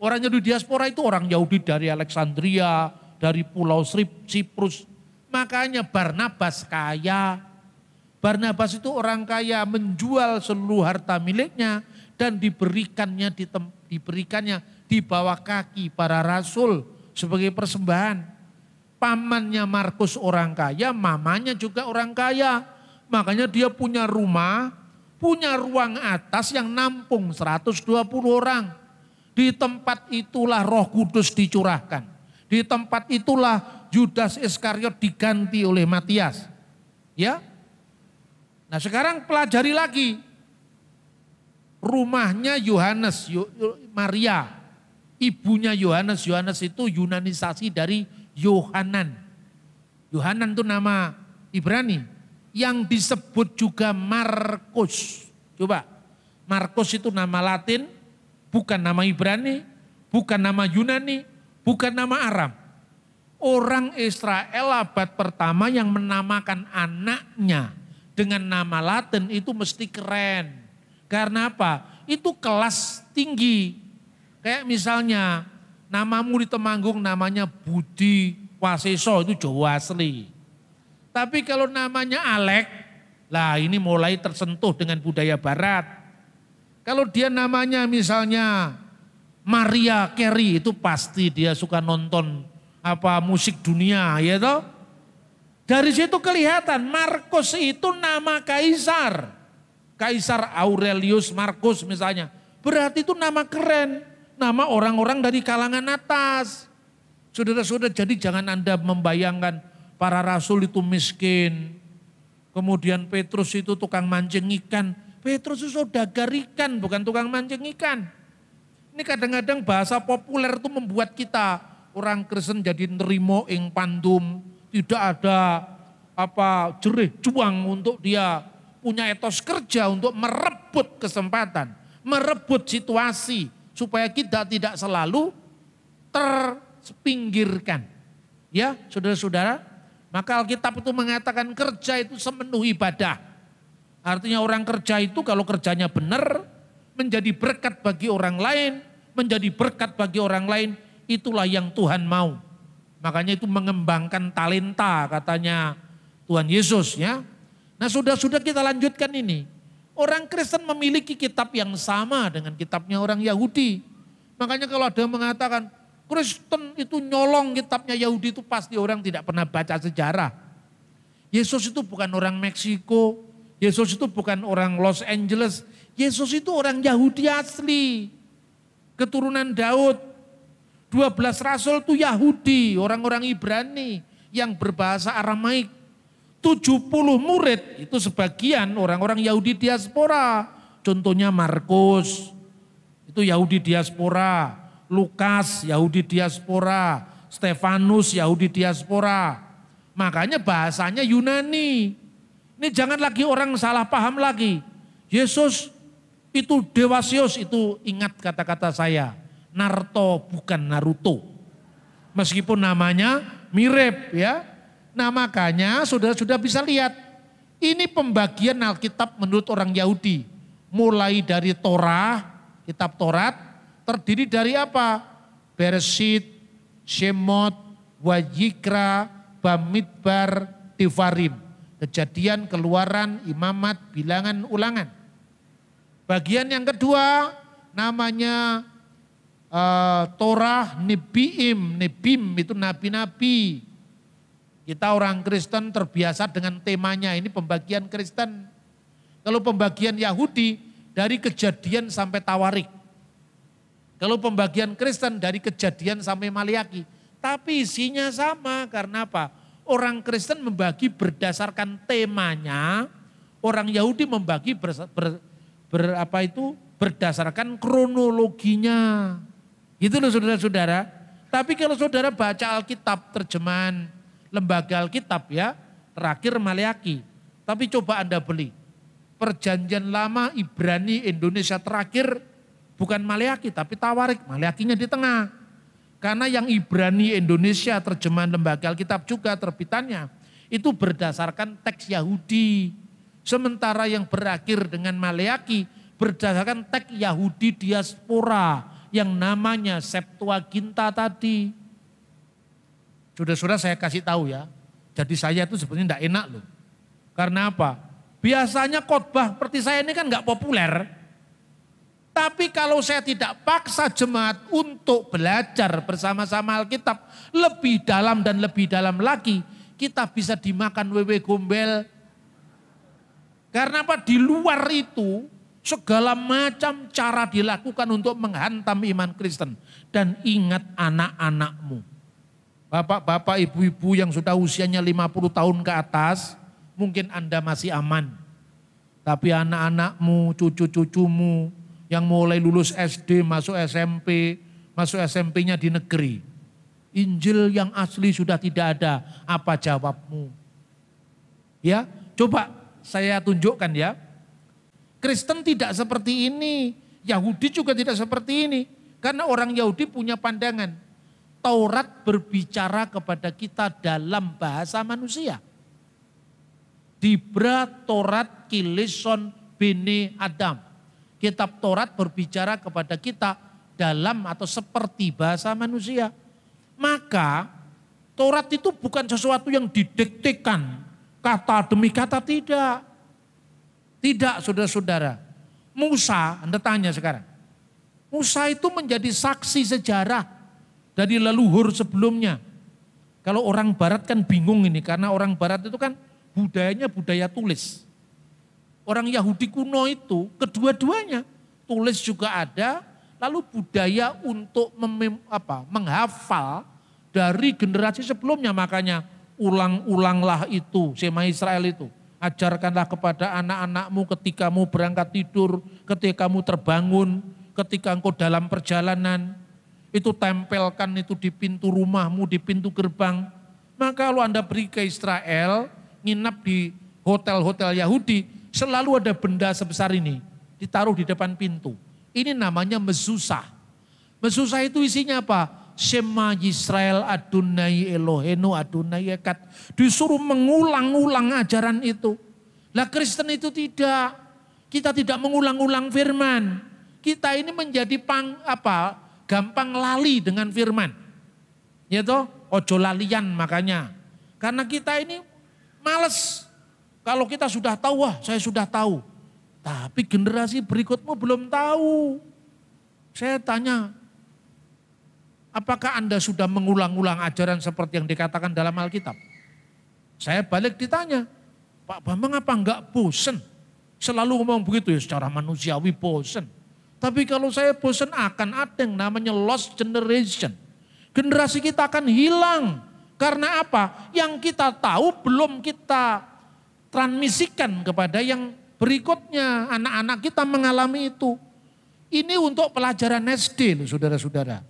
Orang Yahudi diaspora itu orang Yahudi dari Alexandria, dari Pulau Siprus. Makanya Barnabas kaya. Barnabas itu orang kaya menjual seluruh harta miliknya dan diberikannya di diberikannya di bawah kaki para rasul sebagai persembahan. Pamannya Markus orang kaya, mamanya juga orang kaya. Makanya dia punya rumah, punya ruang atas yang nampung 120 orang. Di tempat itulah roh kudus dicurahkan. Di tempat itulah Judas Iskariot diganti oleh Matias. Ya. Nah, sekarang pelajari lagi. Rumahnya Yohanes, Maria, ibunya Yohanes. Yohanes itu Yunanisasi dari Yohanan. Yohanan itu nama Ibrani yang disebut juga Markus. Coba, Markus itu nama Latin, bukan nama Ibrani, bukan nama Yunani, bukan nama Aram. Orang Israel abad pertama yang menamakan anaknya dengan nama Latin itu mesti keren. Karena apa? Itu kelas tinggi. Kayak misalnya Namamu di Temanggung namanya Budi Waseso itu Jawa asli. Tapi kalau namanya Alek, lah ini mulai tersentuh dengan budaya barat. Kalau dia namanya misalnya Maria Carey itu pasti dia suka nonton apa musik dunia ya toh. Dari situ kelihatan Markus itu nama kaisar. Kaisar Aurelius Markus misalnya. Berarti itu nama keren nama orang-orang dari kalangan atas. Saudara-saudara, jadi jangan Anda membayangkan para rasul itu miskin. Kemudian Petrus itu tukang mancing ikan. Petrus itu saudagar ikan, bukan tukang mancing ikan. Ini kadang-kadang bahasa populer itu membuat kita orang Kristen jadi nerimo ing pandum. Tidak ada apa jerih juang untuk dia punya etos kerja untuk merebut kesempatan, merebut situasi, supaya kita tidak selalu terpinggirkan. Ya, saudara-saudara, maka Alkitab itu mengatakan kerja itu semenuh ibadah. Artinya orang kerja itu kalau kerjanya benar, menjadi berkat bagi orang lain, menjadi berkat bagi orang lain, itulah yang Tuhan mau. Makanya itu mengembangkan talenta katanya Tuhan Yesus ya. Nah sudah-sudah kita lanjutkan ini. Orang Kristen memiliki kitab yang sama dengan kitabnya orang Yahudi. Makanya kalau ada yang mengatakan Kristen itu nyolong kitabnya Yahudi itu pasti orang tidak pernah baca sejarah. Yesus itu bukan orang Meksiko, Yesus itu bukan orang Los Angeles, Yesus itu orang Yahudi asli. Keturunan Daud. 12 rasul itu Yahudi, orang-orang Ibrani yang berbahasa Aramaik. 70 murid itu sebagian orang-orang Yahudi diaspora. Contohnya Markus itu Yahudi diaspora, Lukas Yahudi diaspora, Stefanus Yahudi diaspora. Makanya bahasanya Yunani. Ini jangan lagi orang salah paham lagi. Yesus itu dewasios itu ingat kata-kata saya. Narto bukan Naruto. Meskipun namanya mirip ya. Nah makanya saudara sudah bisa lihat. Ini pembagian Alkitab menurut orang Yahudi. Mulai dari Torah, kitab Torat terdiri dari apa? Bereshit, Shemot, Wajikra, Bamidbar, Tifarim. Kejadian, keluaran, imamat, bilangan, ulangan. Bagian yang kedua namanya uh, Torah Nebiim. Nebim itu nabi-nabi kita orang Kristen terbiasa dengan temanya ini pembagian Kristen. Kalau pembagian Yahudi dari kejadian sampai tawarik. Kalau pembagian Kristen dari kejadian sampai Maliaki. Tapi isinya sama karena apa? Orang Kristen membagi berdasarkan temanya, orang Yahudi membagi ber, ber, ber apa itu berdasarkan kronologinya. Itu loh saudara-saudara. Tapi kalau saudara baca Alkitab terjemahan lembaga Alkitab ya, terakhir Maleaki. Tapi coba Anda beli. Perjanjian lama Ibrani Indonesia terakhir bukan Maleaki tapi Tawarik. Maleakinya di tengah. Karena yang Ibrani Indonesia terjemahan lembaga Alkitab juga terbitannya itu berdasarkan teks Yahudi. Sementara yang berakhir dengan Maleaki berdasarkan teks Yahudi diaspora yang namanya Septuaginta tadi. Sudah sudah saya kasih tahu ya, jadi saya itu sebenarnya tidak enak loh. Karena apa? Biasanya khotbah seperti saya ini kan nggak populer. Tapi kalau saya tidak paksa jemaat untuk belajar bersama-sama Alkitab lebih dalam dan lebih dalam lagi, kita bisa dimakan wewe gombel. Karena apa? Di luar itu segala macam cara dilakukan untuk menghantam iman Kristen dan ingat anak-anakmu. Bapak-bapak, ibu-ibu yang sudah usianya 50 tahun ke atas, mungkin Anda masih aman. Tapi anak-anakmu, cucu-cucumu yang mulai lulus SD, masuk SMP, masuk SMP-nya di negeri. Injil yang asli sudah tidak ada. Apa jawabmu? Ya, coba saya tunjukkan ya. Kristen tidak seperti ini, Yahudi juga tidak seperti ini. Karena orang Yahudi punya pandangan Taurat berbicara kepada kita dalam bahasa manusia. Dibra Taurat Kilison Bini Adam. Kitab Taurat berbicara kepada kita dalam atau seperti bahasa manusia. Maka Taurat itu bukan sesuatu yang didiktikan kata demi kata tidak. Tidak saudara-saudara. Musa, Anda tanya sekarang. Musa itu menjadi saksi sejarah dari leluhur sebelumnya. Kalau orang barat kan bingung ini karena orang barat itu kan budayanya budaya tulis. Orang Yahudi kuno itu kedua-duanya tulis juga ada, lalu budaya untuk apa, menghafal dari generasi sebelumnya makanya ulang-ulanglah itu Sema Israel itu. Ajarkanlah kepada anak-anakmu ketika kamu berangkat tidur, ketika kamu terbangun, ketika engkau dalam perjalanan, itu tempelkan itu di pintu rumahmu, di pintu gerbang. Maka kalau Anda pergi ke Israel, nginap di hotel-hotel Yahudi, selalu ada benda sebesar ini. Ditaruh di depan pintu. Ini namanya mezuzah. Mezuzah itu isinya apa? Shema Yisrael Adonai Elohenu Adonai Ekat. Disuruh mengulang-ulang ajaran itu. Lah Kristen itu tidak. Kita tidak mengulang-ulang firman. Kita ini menjadi pang apa? gampang lali dengan firman. Ya toh, ojo lalian makanya. Karena kita ini males. Kalau kita sudah tahu, wah saya sudah tahu. Tapi generasi berikutmu belum tahu. Saya tanya, apakah Anda sudah mengulang-ulang ajaran seperti yang dikatakan dalam Alkitab? Saya balik ditanya, Pak Bambang apa enggak bosen? Selalu ngomong begitu ya secara manusiawi bosen. Tapi kalau saya bosan akan ada yang namanya lost generation. Generasi kita akan hilang. Karena apa? Yang kita tahu belum kita transmisikan kepada yang berikutnya. Anak-anak kita mengalami itu. Ini untuk pelajaran SD loh saudara-saudara.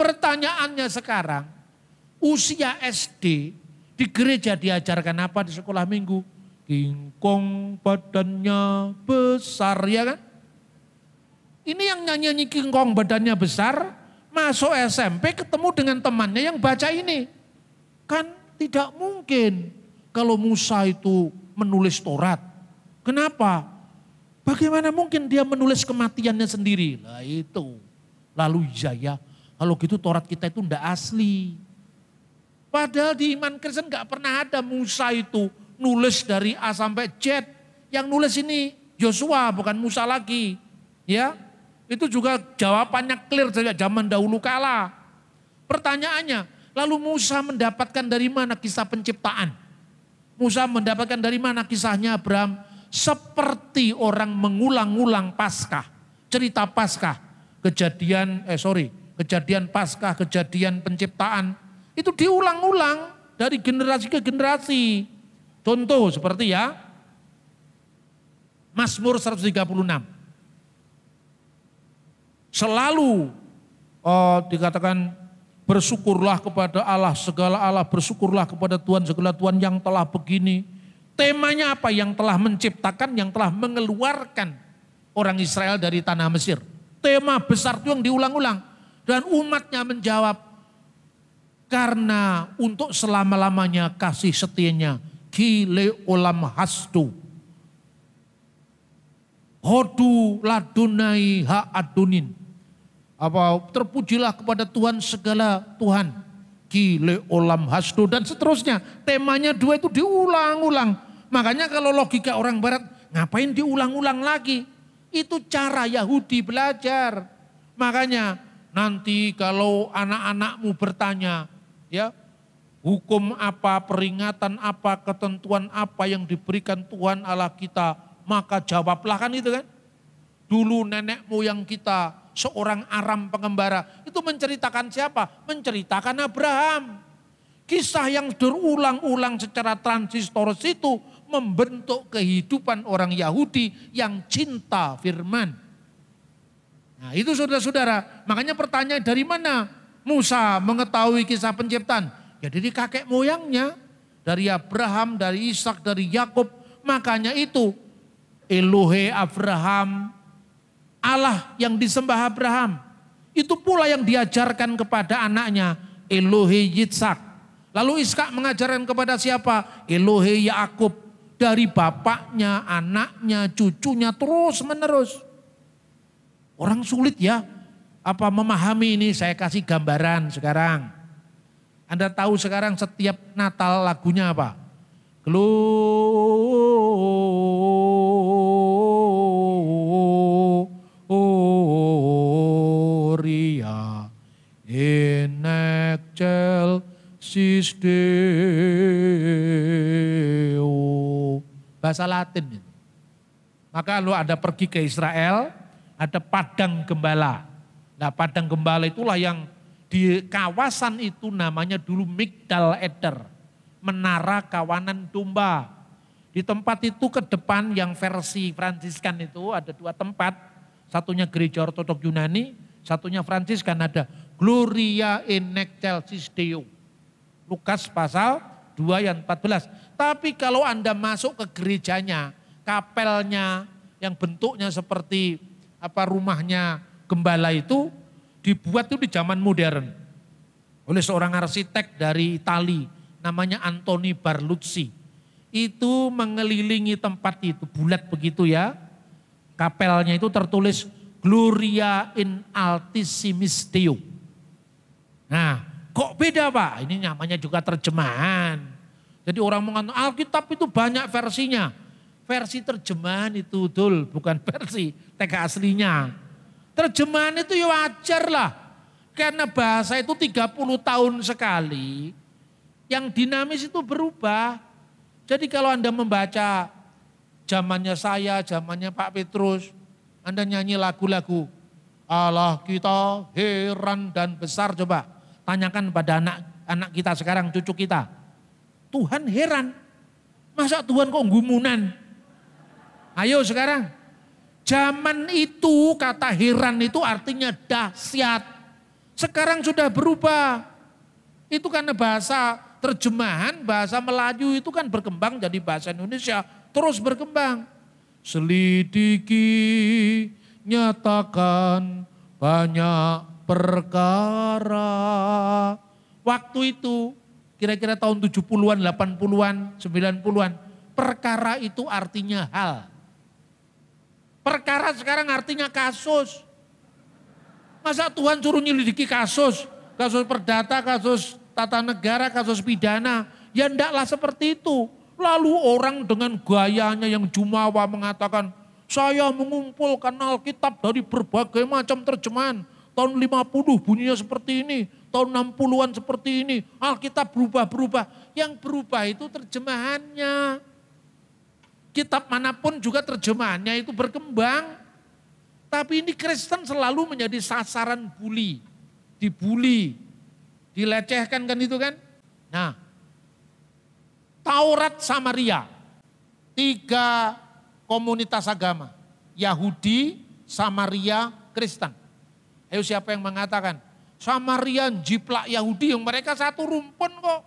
Pertanyaannya sekarang, usia SD di gereja diajarkan apa di sekolah minggu? Kingkong badannya besar ya kan? Ini yang nyanyi-nyanyi kingkong badannya besar, masuk SMP ketemu dengan temannya yang baca ini. Kan tidak mungkin kalau Musa itu menulis Taurat. Kenapa? Bagaimana mungkin dia menulis kematiannya sendiri? Lah itu. Lalu iya ya kalau gitu Taurat kita itu ndak asli. Padahal di iman Kristen nggak pernah ada Musa itu nulis dari A sampai Z. Yang nulis ini Yosua bukan Musa lagi. Ya, itu juga jawabannya clear dari zaman dahulu kala. Pertanyaannya, lalu Musa mendapatkan dari mana kisah penciptaan? Musa mendapatkan dari mana kisahnya Abraham? Seperti orang mengulang-ulang Paskah, cerita Paskah, kejadian eh sorry, kejadian Paskah, kejadian penciptaan itu diulang-ulang dari generasi ke generasi. Contoh seperti ya Mazmur 136 selalu uh, dikatakan bersyukurlah kepada Allah segala Allah, bersyukurlah kepada Tuhan segala Tuhan yang telah begini. Temanya apa? Yang telah menciptakan, yang telah mengeluarkan orang Israel dari tanah Mesir. Tema besar itu yang diulang-ulang. Dan umatnya menjawab, karena untuk selama-lamanya kasih setianya, gile olam hastu. Hodu ladunai ha'adunin. Apa terpujilah kepada Tuhan segala Tuhan. kile olam hasdo dan seterusnya. Temanya dua itu diulang-ulang. Makanya kalau logika orang barat ngapain diulang-ulang lagi? Itu cara Yahudi belajar. Makanya nanti kalau anak-anakmu bertanya, ya, hukum apa, peringatan apa, ketentuan apa yang diberikan Tuhan Allah kita, maka jawablah kan itu kan. Dulu nenek moyang kita seorang Aram pengembara itu menceritakan siapa? Menceritakan Abraham. Kisah yang berulang-ulang secara transistor itu membentuk kehidupan orang Yahudi yang cinta firman. Nah itu saudara-saudara, makanya pertanyaan dari mana Musa mengetahui kisah penciptaan? Ya dari kakek moyangnya, dari Abraham, dari Ishak, dari Yakub. Makanya itu Elohe Abraham, Allah yang disembah Abraham. Itu pula yang diajarkan kepada anaknya, Elohe Yitzhak. Lalu Iskak mengajarkan kepada siapa? Elohe Yakub dari bapaknya, anaknya, cucunya terus menerus. Orang sulit ya apa memahami ini saya kasih gambaran sekarang. Anda tahu sekarang setiap Natal lagunya apa? Glow Excel Bahasa Latin. Maka lu ada pergi ke Israel, ada padang gembala. Nah padang gembala itulah yang di kawasan itu namanya dulu Migdal Eder. Menara kawanan domba. Di tempat itu ke depan yang versi Fransiskan itu ada dua tempat. Satunya gereja ortodok Yunani, satunya Fransiskan ada Gloria in excelsis Deo. Lukas pasal 2 ayat 14. Tapi kalau Anda masuk ke gerejanya, kapelnya yang bentuknya seperti apa rumahnya gembala itu dibuat itu di zaman modern oleh seorang arsitek dari Itali namanya Antoni Barluzzi. Itu mengelilingi tempat itu bulat begitu ya. Kapelnya itu tertulis Gloria in Altissimis Deo. Nah, kok beda Pak? Ini namanya juga terjemahan. Jadi orang mengatakan Alkitab itu banyak versinya. Versi terjemahan itu dul, bukan <laughs> versi TK aslinya. Terjemahan itu ya wajar lah. Karena bahasa itu 30 tahun sekali. Yang dinamis itu berubah. Jadi kalau Anda membaca zamannya saya, zamannya Pak Petrus, Anda nyanyi lagu-lagu Allah kita heran dan besar coba. Tanyakan pada anak anak kita sekarang, cucu kita. Tuhan heran. Masa Tuhan kok gumunan? Ayo sekarang. Zaman itu kata heran itu artinya dahsyat. Sekarang sudah berubah. Itu karena bahasa terjemahan, bahasa Melayu itu kan berkembang jadi bahasa Indonesia. Terus berkembang. Selidiki, nyatakan banyak perkara. Waktu itu kira-kira tahun 70-an, 80-an, 90-an. Perkara itu artinya hal. Perkara sekarang artinya kasus. Masa Tuhan suruh nyelidiki kasus? Kasus perdata, kasus tata negara, kasus pidana. Ya ndaklah seperti itu. Lalu orang dengan gayanya yang jumawa mengatakan, saya mengumpulkan Alkitab dari berbagai macam terjemahan. Tahun 50 bunyinya seperti ini, tahun 60-an seperti ini. Alkitab berubah-berubah. Yang berubah itu terjemahannya. Kitab manapun juga terjemahannya itu berkembang. Tapi ini Kristen selalu menjadi sasaran bully, dibully, dilecehkan kan itu kan? Nah, Taurat Samaria, tiga komunitas agama, Yahudi, Samaria, Kristen. Ayo siapa yang mengatakan? Samarian, Jiplak, Yahudi yang mereka satu rumpun kok.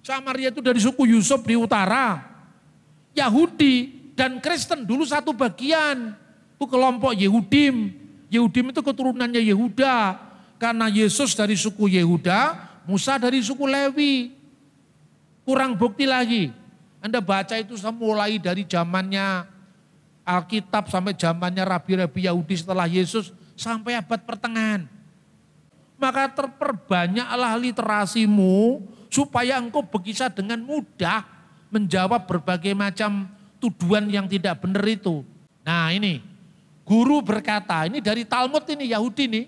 Samaria itu dari suku Yusuf di utara. Yahudi dan Kristen dulu satu bagian. Itu kelompok Yehudim. Yehudim itu keturunannya Yehuda. Karena Yesus dari suku Yehuda, Musa dari suku Lewi. Kurang bukti lagi. Anda baca itu mulai dari zamannya Alkitab sampai zamannya Rabi-Rabi Yahudi setelah Yesus sampai abad pertengahan. Maka terperbanyaklah literasimu supaya engkau berkisah dengan mudah menjawab berbagai macam tuduhan yang tidak benar itu. Nah ini, guru berkata, ini dari Talmud ini, Yahudi nih.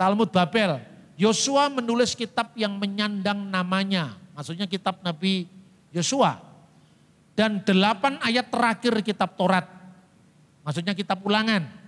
Talmud Babel, Yosua menulis kitab yang menyandang namanya. Maksudnya kitab Nabi Yosua. Dan delapan ayat terakhir kitab Taurat. Maksudnya kitab ulangan.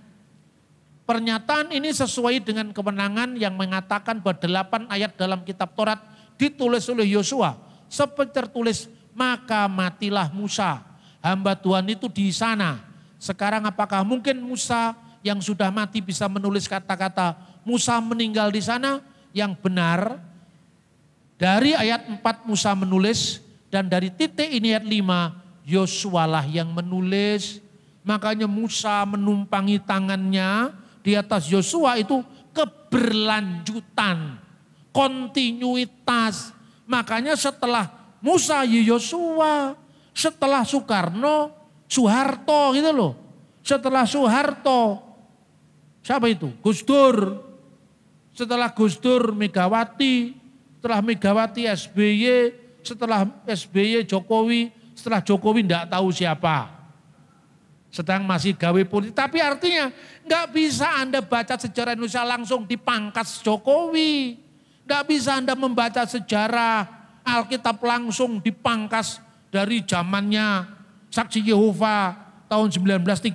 Pernyataan ini sesuai dengan kemenangan yang mengatakan bahwa delapan ayat dalam kitab Taurat ditulis oleh Yosua. Seperti tertulis, maka matilah Musa. Hamba Tuhan itu di sana. Sekarang apakah mungkin Musa yang sudah mati bisa menulis kata-kata Musa meninggal di sana? Yang benar, dari ayat 4 Musa menulis dan dari titik ini ayat 5 Yosua lah yang menulis. Makanya Musa menumpangi tangannya di atas Yosua itu keberlanjutan, kontinuitas. Makanya setelah Musa Yosua, setelah Soekarno, Soeharto gitu loh. Setelah Soeharto, siapa itu? Gus Dur. Setelah Gus Dur Megawati, setelah Megawati SBY, setelah SBY Jokowi, setelah Jokowi tidak tahu siapa sedang masih gawe politik. Tapi artinya nggak bisa Anda baca sejarah Indonesia langsung dipangkas Jokowi. Nggak bisa Anda membaca sejarah Alkitab langsung dipangkas dari zamannya saksi Yehova tahun 1931.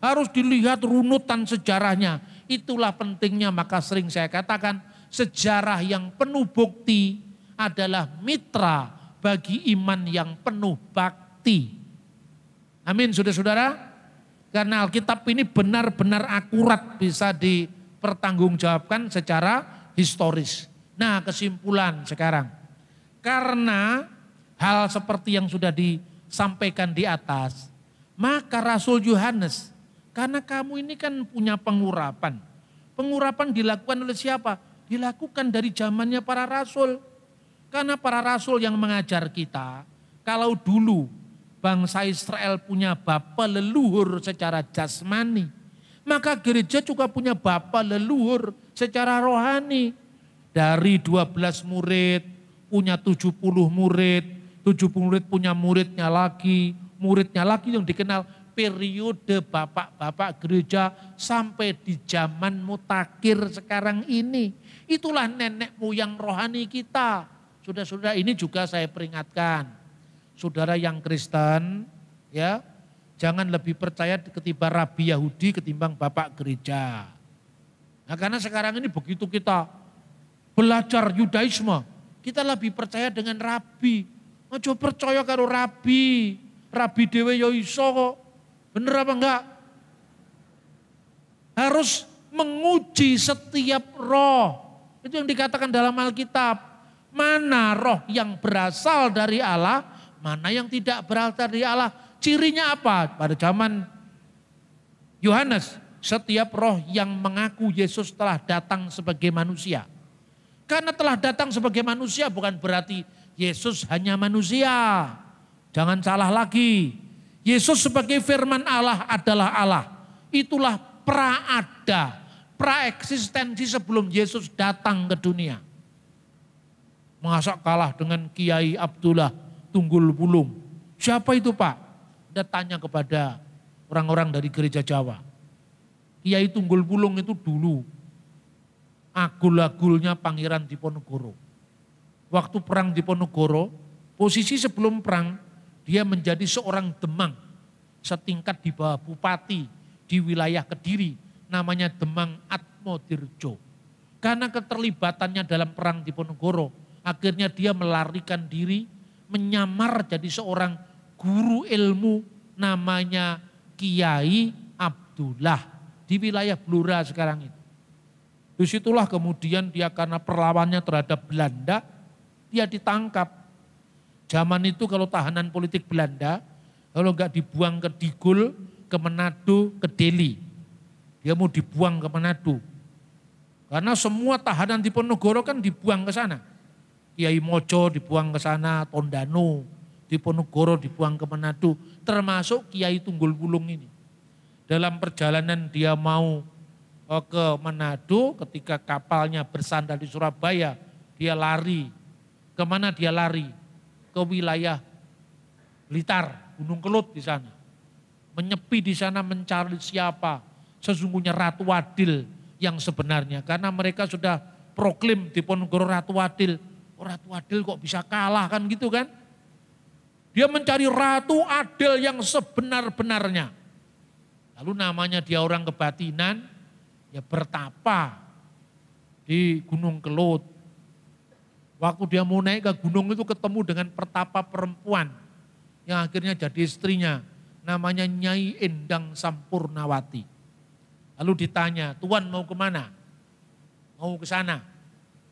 Harus dilihat runutan sejarahnya. Itulah pentingnya maka sering saya katakan sejarah yang penuh bukti adalah mitra bagi iman yang penuh bakti. Amin saudara-saudara. Karena Alkitab ini benar-benar akurat bisa dipertanggungjawabkan secara historis. Nah kesimpulan sekarang. Karena hal seperti yang sudah disampaikan di atas. Maka Rasul Yohanes. Karena kamu ini kan punya pengurapan. Pengurapan dilakukan oleh siapa? Dilakukan dari zamannya para rasul. Karena para rasul yang mengajar kita. Kalau dulu bangsa Israel punya bapa leluhur secara jasmani, maka gereja juga punya bapa leluhur secara rohani. Dari 12 murid punya 70 murid, 70 murid punya muridnya lagi, muridnya lagi yang dikenal periode bapak-bapak gereja sampai di zaman mutakhir sekarang ini. Itulah nenek moyang rohani kita. Sudah-sudah ini juga saya peringatkan saudara yang Kristen, ya jangan lebih percaya ketimbang rabi Yahudi ketimbang bapak gereja. Nah, karena sekarang ini begitu kita belajar Yudaisme, kita lebih percaya dengan rabi. Ojo percaya karo rabi, rabi dewe Yoiso, ya Bener apa enggak? Harus menguji setiap roh. Itu yang dikatakan dalam Alkitab. Mana roh yang berasal dari Allah, mana yang tidak beraltar di Allah? Cirinya apa? Pada zaman Yohanes, setiap roh yang mengaku Yesus telah datang sebagai manusia. Karena telah datang sebagai manusia bukan berarti Yesus hanya manusia. Jangan salah lagi. Yesus sebagai firman Allah adalah Allah. Itulah praada, praeksistensi sebelum Yesus datang ke dunia. Masa kalah dengan Kiai Abdullah Tunggul Bulung Siapa itu Pak? Anda tanya kepada orang-orang dari gereja Jawa. Kiai Tunggul Bulung itu dulu agul-agulnya Pangeran Diponegoro. Waktu perang Diponegoro, posisi sebelum perang dia menjadi seorang demang setingkat di bawah bupati di wilayah Kediri namanya Demang Atmodirjo. Karena keterlibatannya dalam perang Diponegoro, akhirnya dia melarikan diri menyamar jadi seorang guru ilmu namanya Kiai Abdullah di wilayah Blora sekarang itu. Disitulah kemudian dia karena perlawannya terhadap Belanda, dia ditangkap. Zaman itu kalau tahanan politik Belanda, kalau nggak dibuang ke Digul, ke Manado, ke Delhi. Dia mau dibuang ke Manado. Karena semua tahanan di Ponegoro kan dibuang ke sana. Kiai Mojo dibuang ke sana, Tondano, Diponegoro dibuang ke Manado, termasuk Kiai Tunggul Wulung ini. Dalam perjalanan dia mau eh, ke Manado, ketika kapalnya bersandar di Surabaya, dia lari. Kemana dia lari? Ke wilayah Blitar, Gunung Kelut di sana. Menyepi di sana mencari siapa sesungguhnya Ratu Adil yang sebenarnya. Karena mereka sudah proklim di Ponegoro Ratu Adil Ratu adil kok bisa kalah kan gitu kan. Dia mencari ratu adil yang sebenar-benarnya. Lalu namanya dia orang kebatinan, ya bertapa di Gunung Kelut. Waktu dia mau naik ke gunung itu ketemu dengan pertapa perempuan yang akhirnya jadi istrinya. Namanya Nyai Endang Sampurnawati. Lalu ditanya, Tuan mau kemana? Mau ke sana?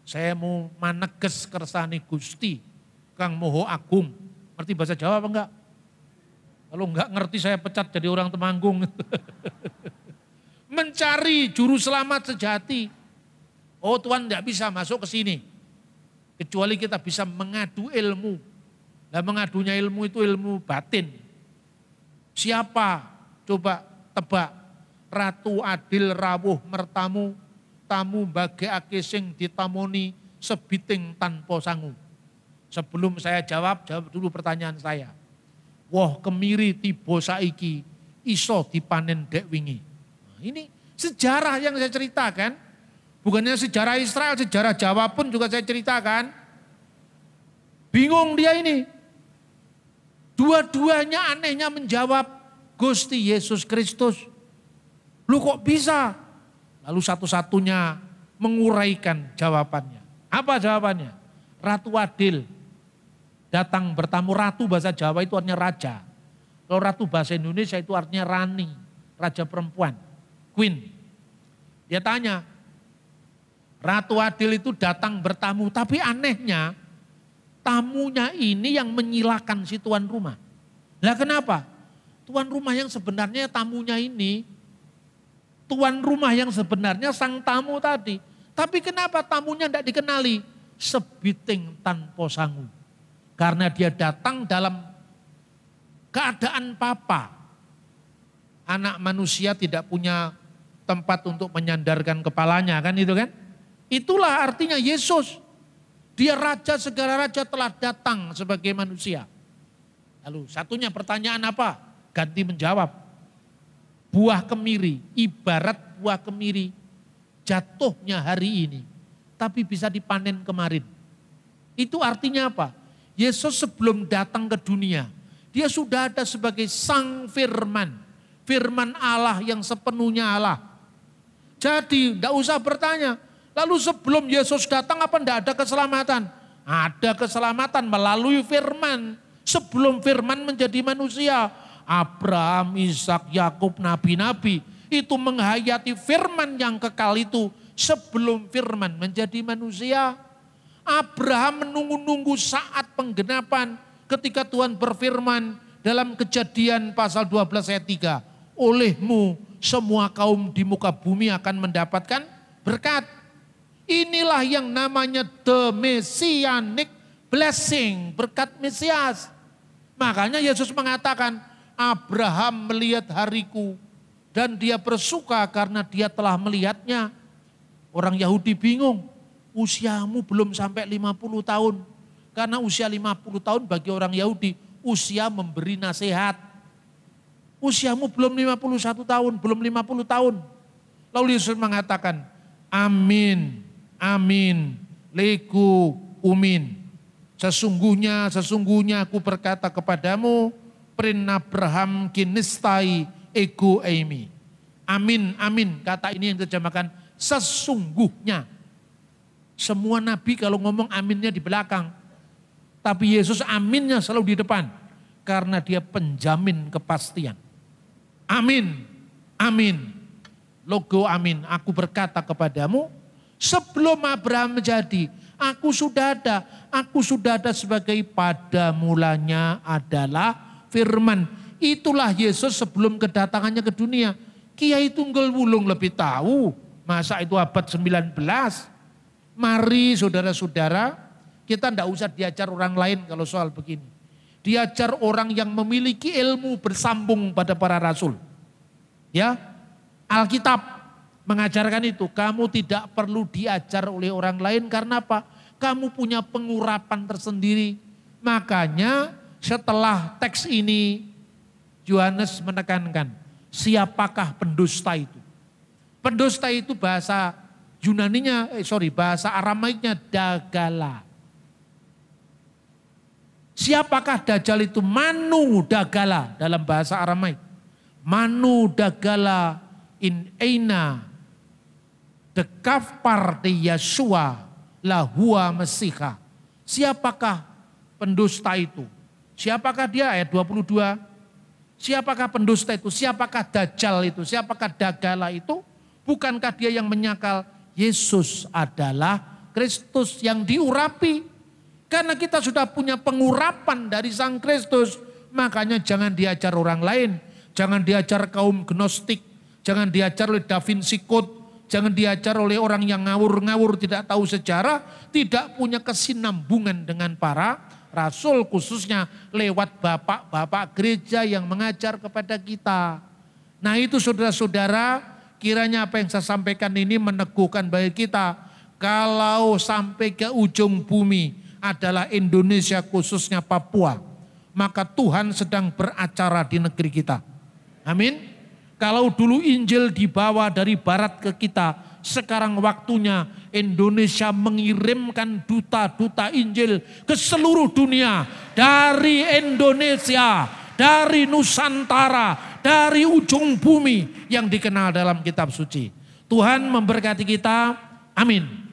Saya mau maneges kersani Gusti Kang Moho Agung. Ngerti bahasa Jawa apa enggak? Kalau enggak ngerti saya pecat jadi orang temanggung. <laughs> Mencari juru selamat sejati. Oh Tuhan enggak bisa masuk ke sini. Kecuali kita bisa mengadu ilmu. Dan mengadunya ilmu itu ilmu batin. Siapa? Coba tebak. Ratu Adil Rawuh Mertamu tamu bagi sing ditamoni sebiting tanpa sangu. Sebelum saya jawab, jawab dulu pertanyaan saya. Wah kemiri tibo saiki iso dipanen dek wingi. Nah, ini sejarah yang saya ceritakan. Bukannya sejarah Israel, sejarah Jawa pun juga saya ceritakan. Bingung dia ini. Dua-duanya anehnya menjawab Gusti Yesus Kristus. Lu kok bisa? Lalu satu-satunya menguraikan jawabannya. Apa jawabannya? Ratu Adil datang bertamu ratu bahasa Jawa itu artinya raja. Kalau ratu bahasa Indonesia itu artinya rani, raja perempuan, queen. Dia tanya, Ratu Adil itu datang bertamu, tapi anehnya tamunya ini yang menyilakan si tuan rumah. Nah kenapa? Tuan rumah yang sebenarnya tamunya ini tuan rumah yang sebenarnya sang tamu tadi. Tapi kenapa tamunya tidak dikenali? Sebiting tanpa sangu. Karena dia datang dalam keadaan papa. Anak manusia tidak punya tempat untuk menyandarkan kepalanya kan itu kan. Itulah artinya Yesus. Dia raja segala raja telah datang sebagai manusia. Lalu satunya pertanyaan apa? Ganti menjawab buah kemiri, ibarat buah kemiri jatuhnya hari ini, tapi bisa dipanen kemarin. Itu artinya apa? Yesus sebelum datang ke dunia, dia sudah ada sebagai sang firman. Firman Allah yang sepenuhnya Allah. Jadi tidak usah bertanya. Lalu sebelum Yesus datang apa tidak ada keselamatan? Ada keselamatan melalui firman. Sebelum firman menjadi manusia Abraham, Ishak, Yakub, nabi-nabi itu menghayati firman yang kekal itu sebelum firman menjadi manusia. Abraham menunggu-nunggu saat penggenapan ketika Tuhan berfirman dalam kejadian pasal 12 ayat 3. Olehmu semua kaum di muka bumi akan mendapatkan berkat. Inilah yang namanya the messianic blessing, berkat Mesias. Makanya Yesus mengatakan, Abraham melihat hariku dan dia bersuka karena dia telah melihatnya. Orang Yahudi bingung, usiamu belum sampai 50 tahun. Karena usia 50 tahun bagi orang Yahudi, usia memberi nasihat. Usiamu belum 51 tahun, belum 50 tahun. Lalu Yesus mengatakan, amin, amin, leku, umin. Sesungguhnya, sesungguhnya aku berkata kepadamu, prin Abraham kinistai ego eimi. Amin, amin. Kata ini yang terjemahkan sesungguhnya. Semua nabi kalau ngomong aminnya di belakang. Tapi Yesus aminnya selalu di depan. Karena dia penjamin kepastian. Amin, amin. Logo amin. Aku berkata kepadamu, sebelum Abraham menjadi, aku sudah ada. Aku sudah ada sebagai pada mulanya adalah firman. Itulah Yesus sebelum kedatangannya ke dunia. Kiai Tunggal Wulung lebih tahu. Masa itu abad 19. Mari saudara-saudara, kita tidak usah diajar orang lain kalau soal begini. Diajar orang yang memiliki ilmu bersambung pada para rasul. Ya, Alkitab mengajarkan itu. Kamu tidak perlu diajar oleh orang lain karena apa? Kamu punya pengurapan tersendiri. Makanya setelah teks ini Yohanes menekankan siapakah pendusta itu. Pendusta itu bahasa Yunaninya, eh sorry bahasa Aramaiknya dagala. Siapakah dajal itu? Manu dagala dalam bahasa Aramaik. Manu dagala in eina the kafar de Yeshua lahua mesiha. Siapakah pendusta itu? Siapakah dia? Ayat 22. Siapakah pendusta itu? Siapakah dajjal itu? Siapakah dagala itu? Bukankah dia yang menyakal? Yesus adalah Kristus yang diurapi. Karena kita sudah punya pengurapan dari Sang Kristus. Makanya jangan diajar orang lain. Jangan diajar kaum gnostik. Jangan diajar oleh Da Vinci Code. Jangan diajar oleh orang yang ngawur-ngawur tidak tahu sejarah. Tidak punya kesinambungan dengan para Rasul khususnya lewat bapak-bapak gereja yang mengajar kepada kita. Nah itu saudara-saudara kiranya apa yang saya sampaikan ini meneguhkan bagi kita. Kalau sampai ke ujung bumi adalah Indonesia khususnya Papua. Maka Tuhan sedang beracara di negeri kita. Amin. Kalau dulu Injil dibawa dari barat ke kita, sekarang waktunya Indonesia mengirimkan duta-duta Injil ke seluruh dunia dari Indonesia, dari Nusantara, dari ujung bumi yang dikenal dalam kitab suci. Tuhan memberkati kita. Amin.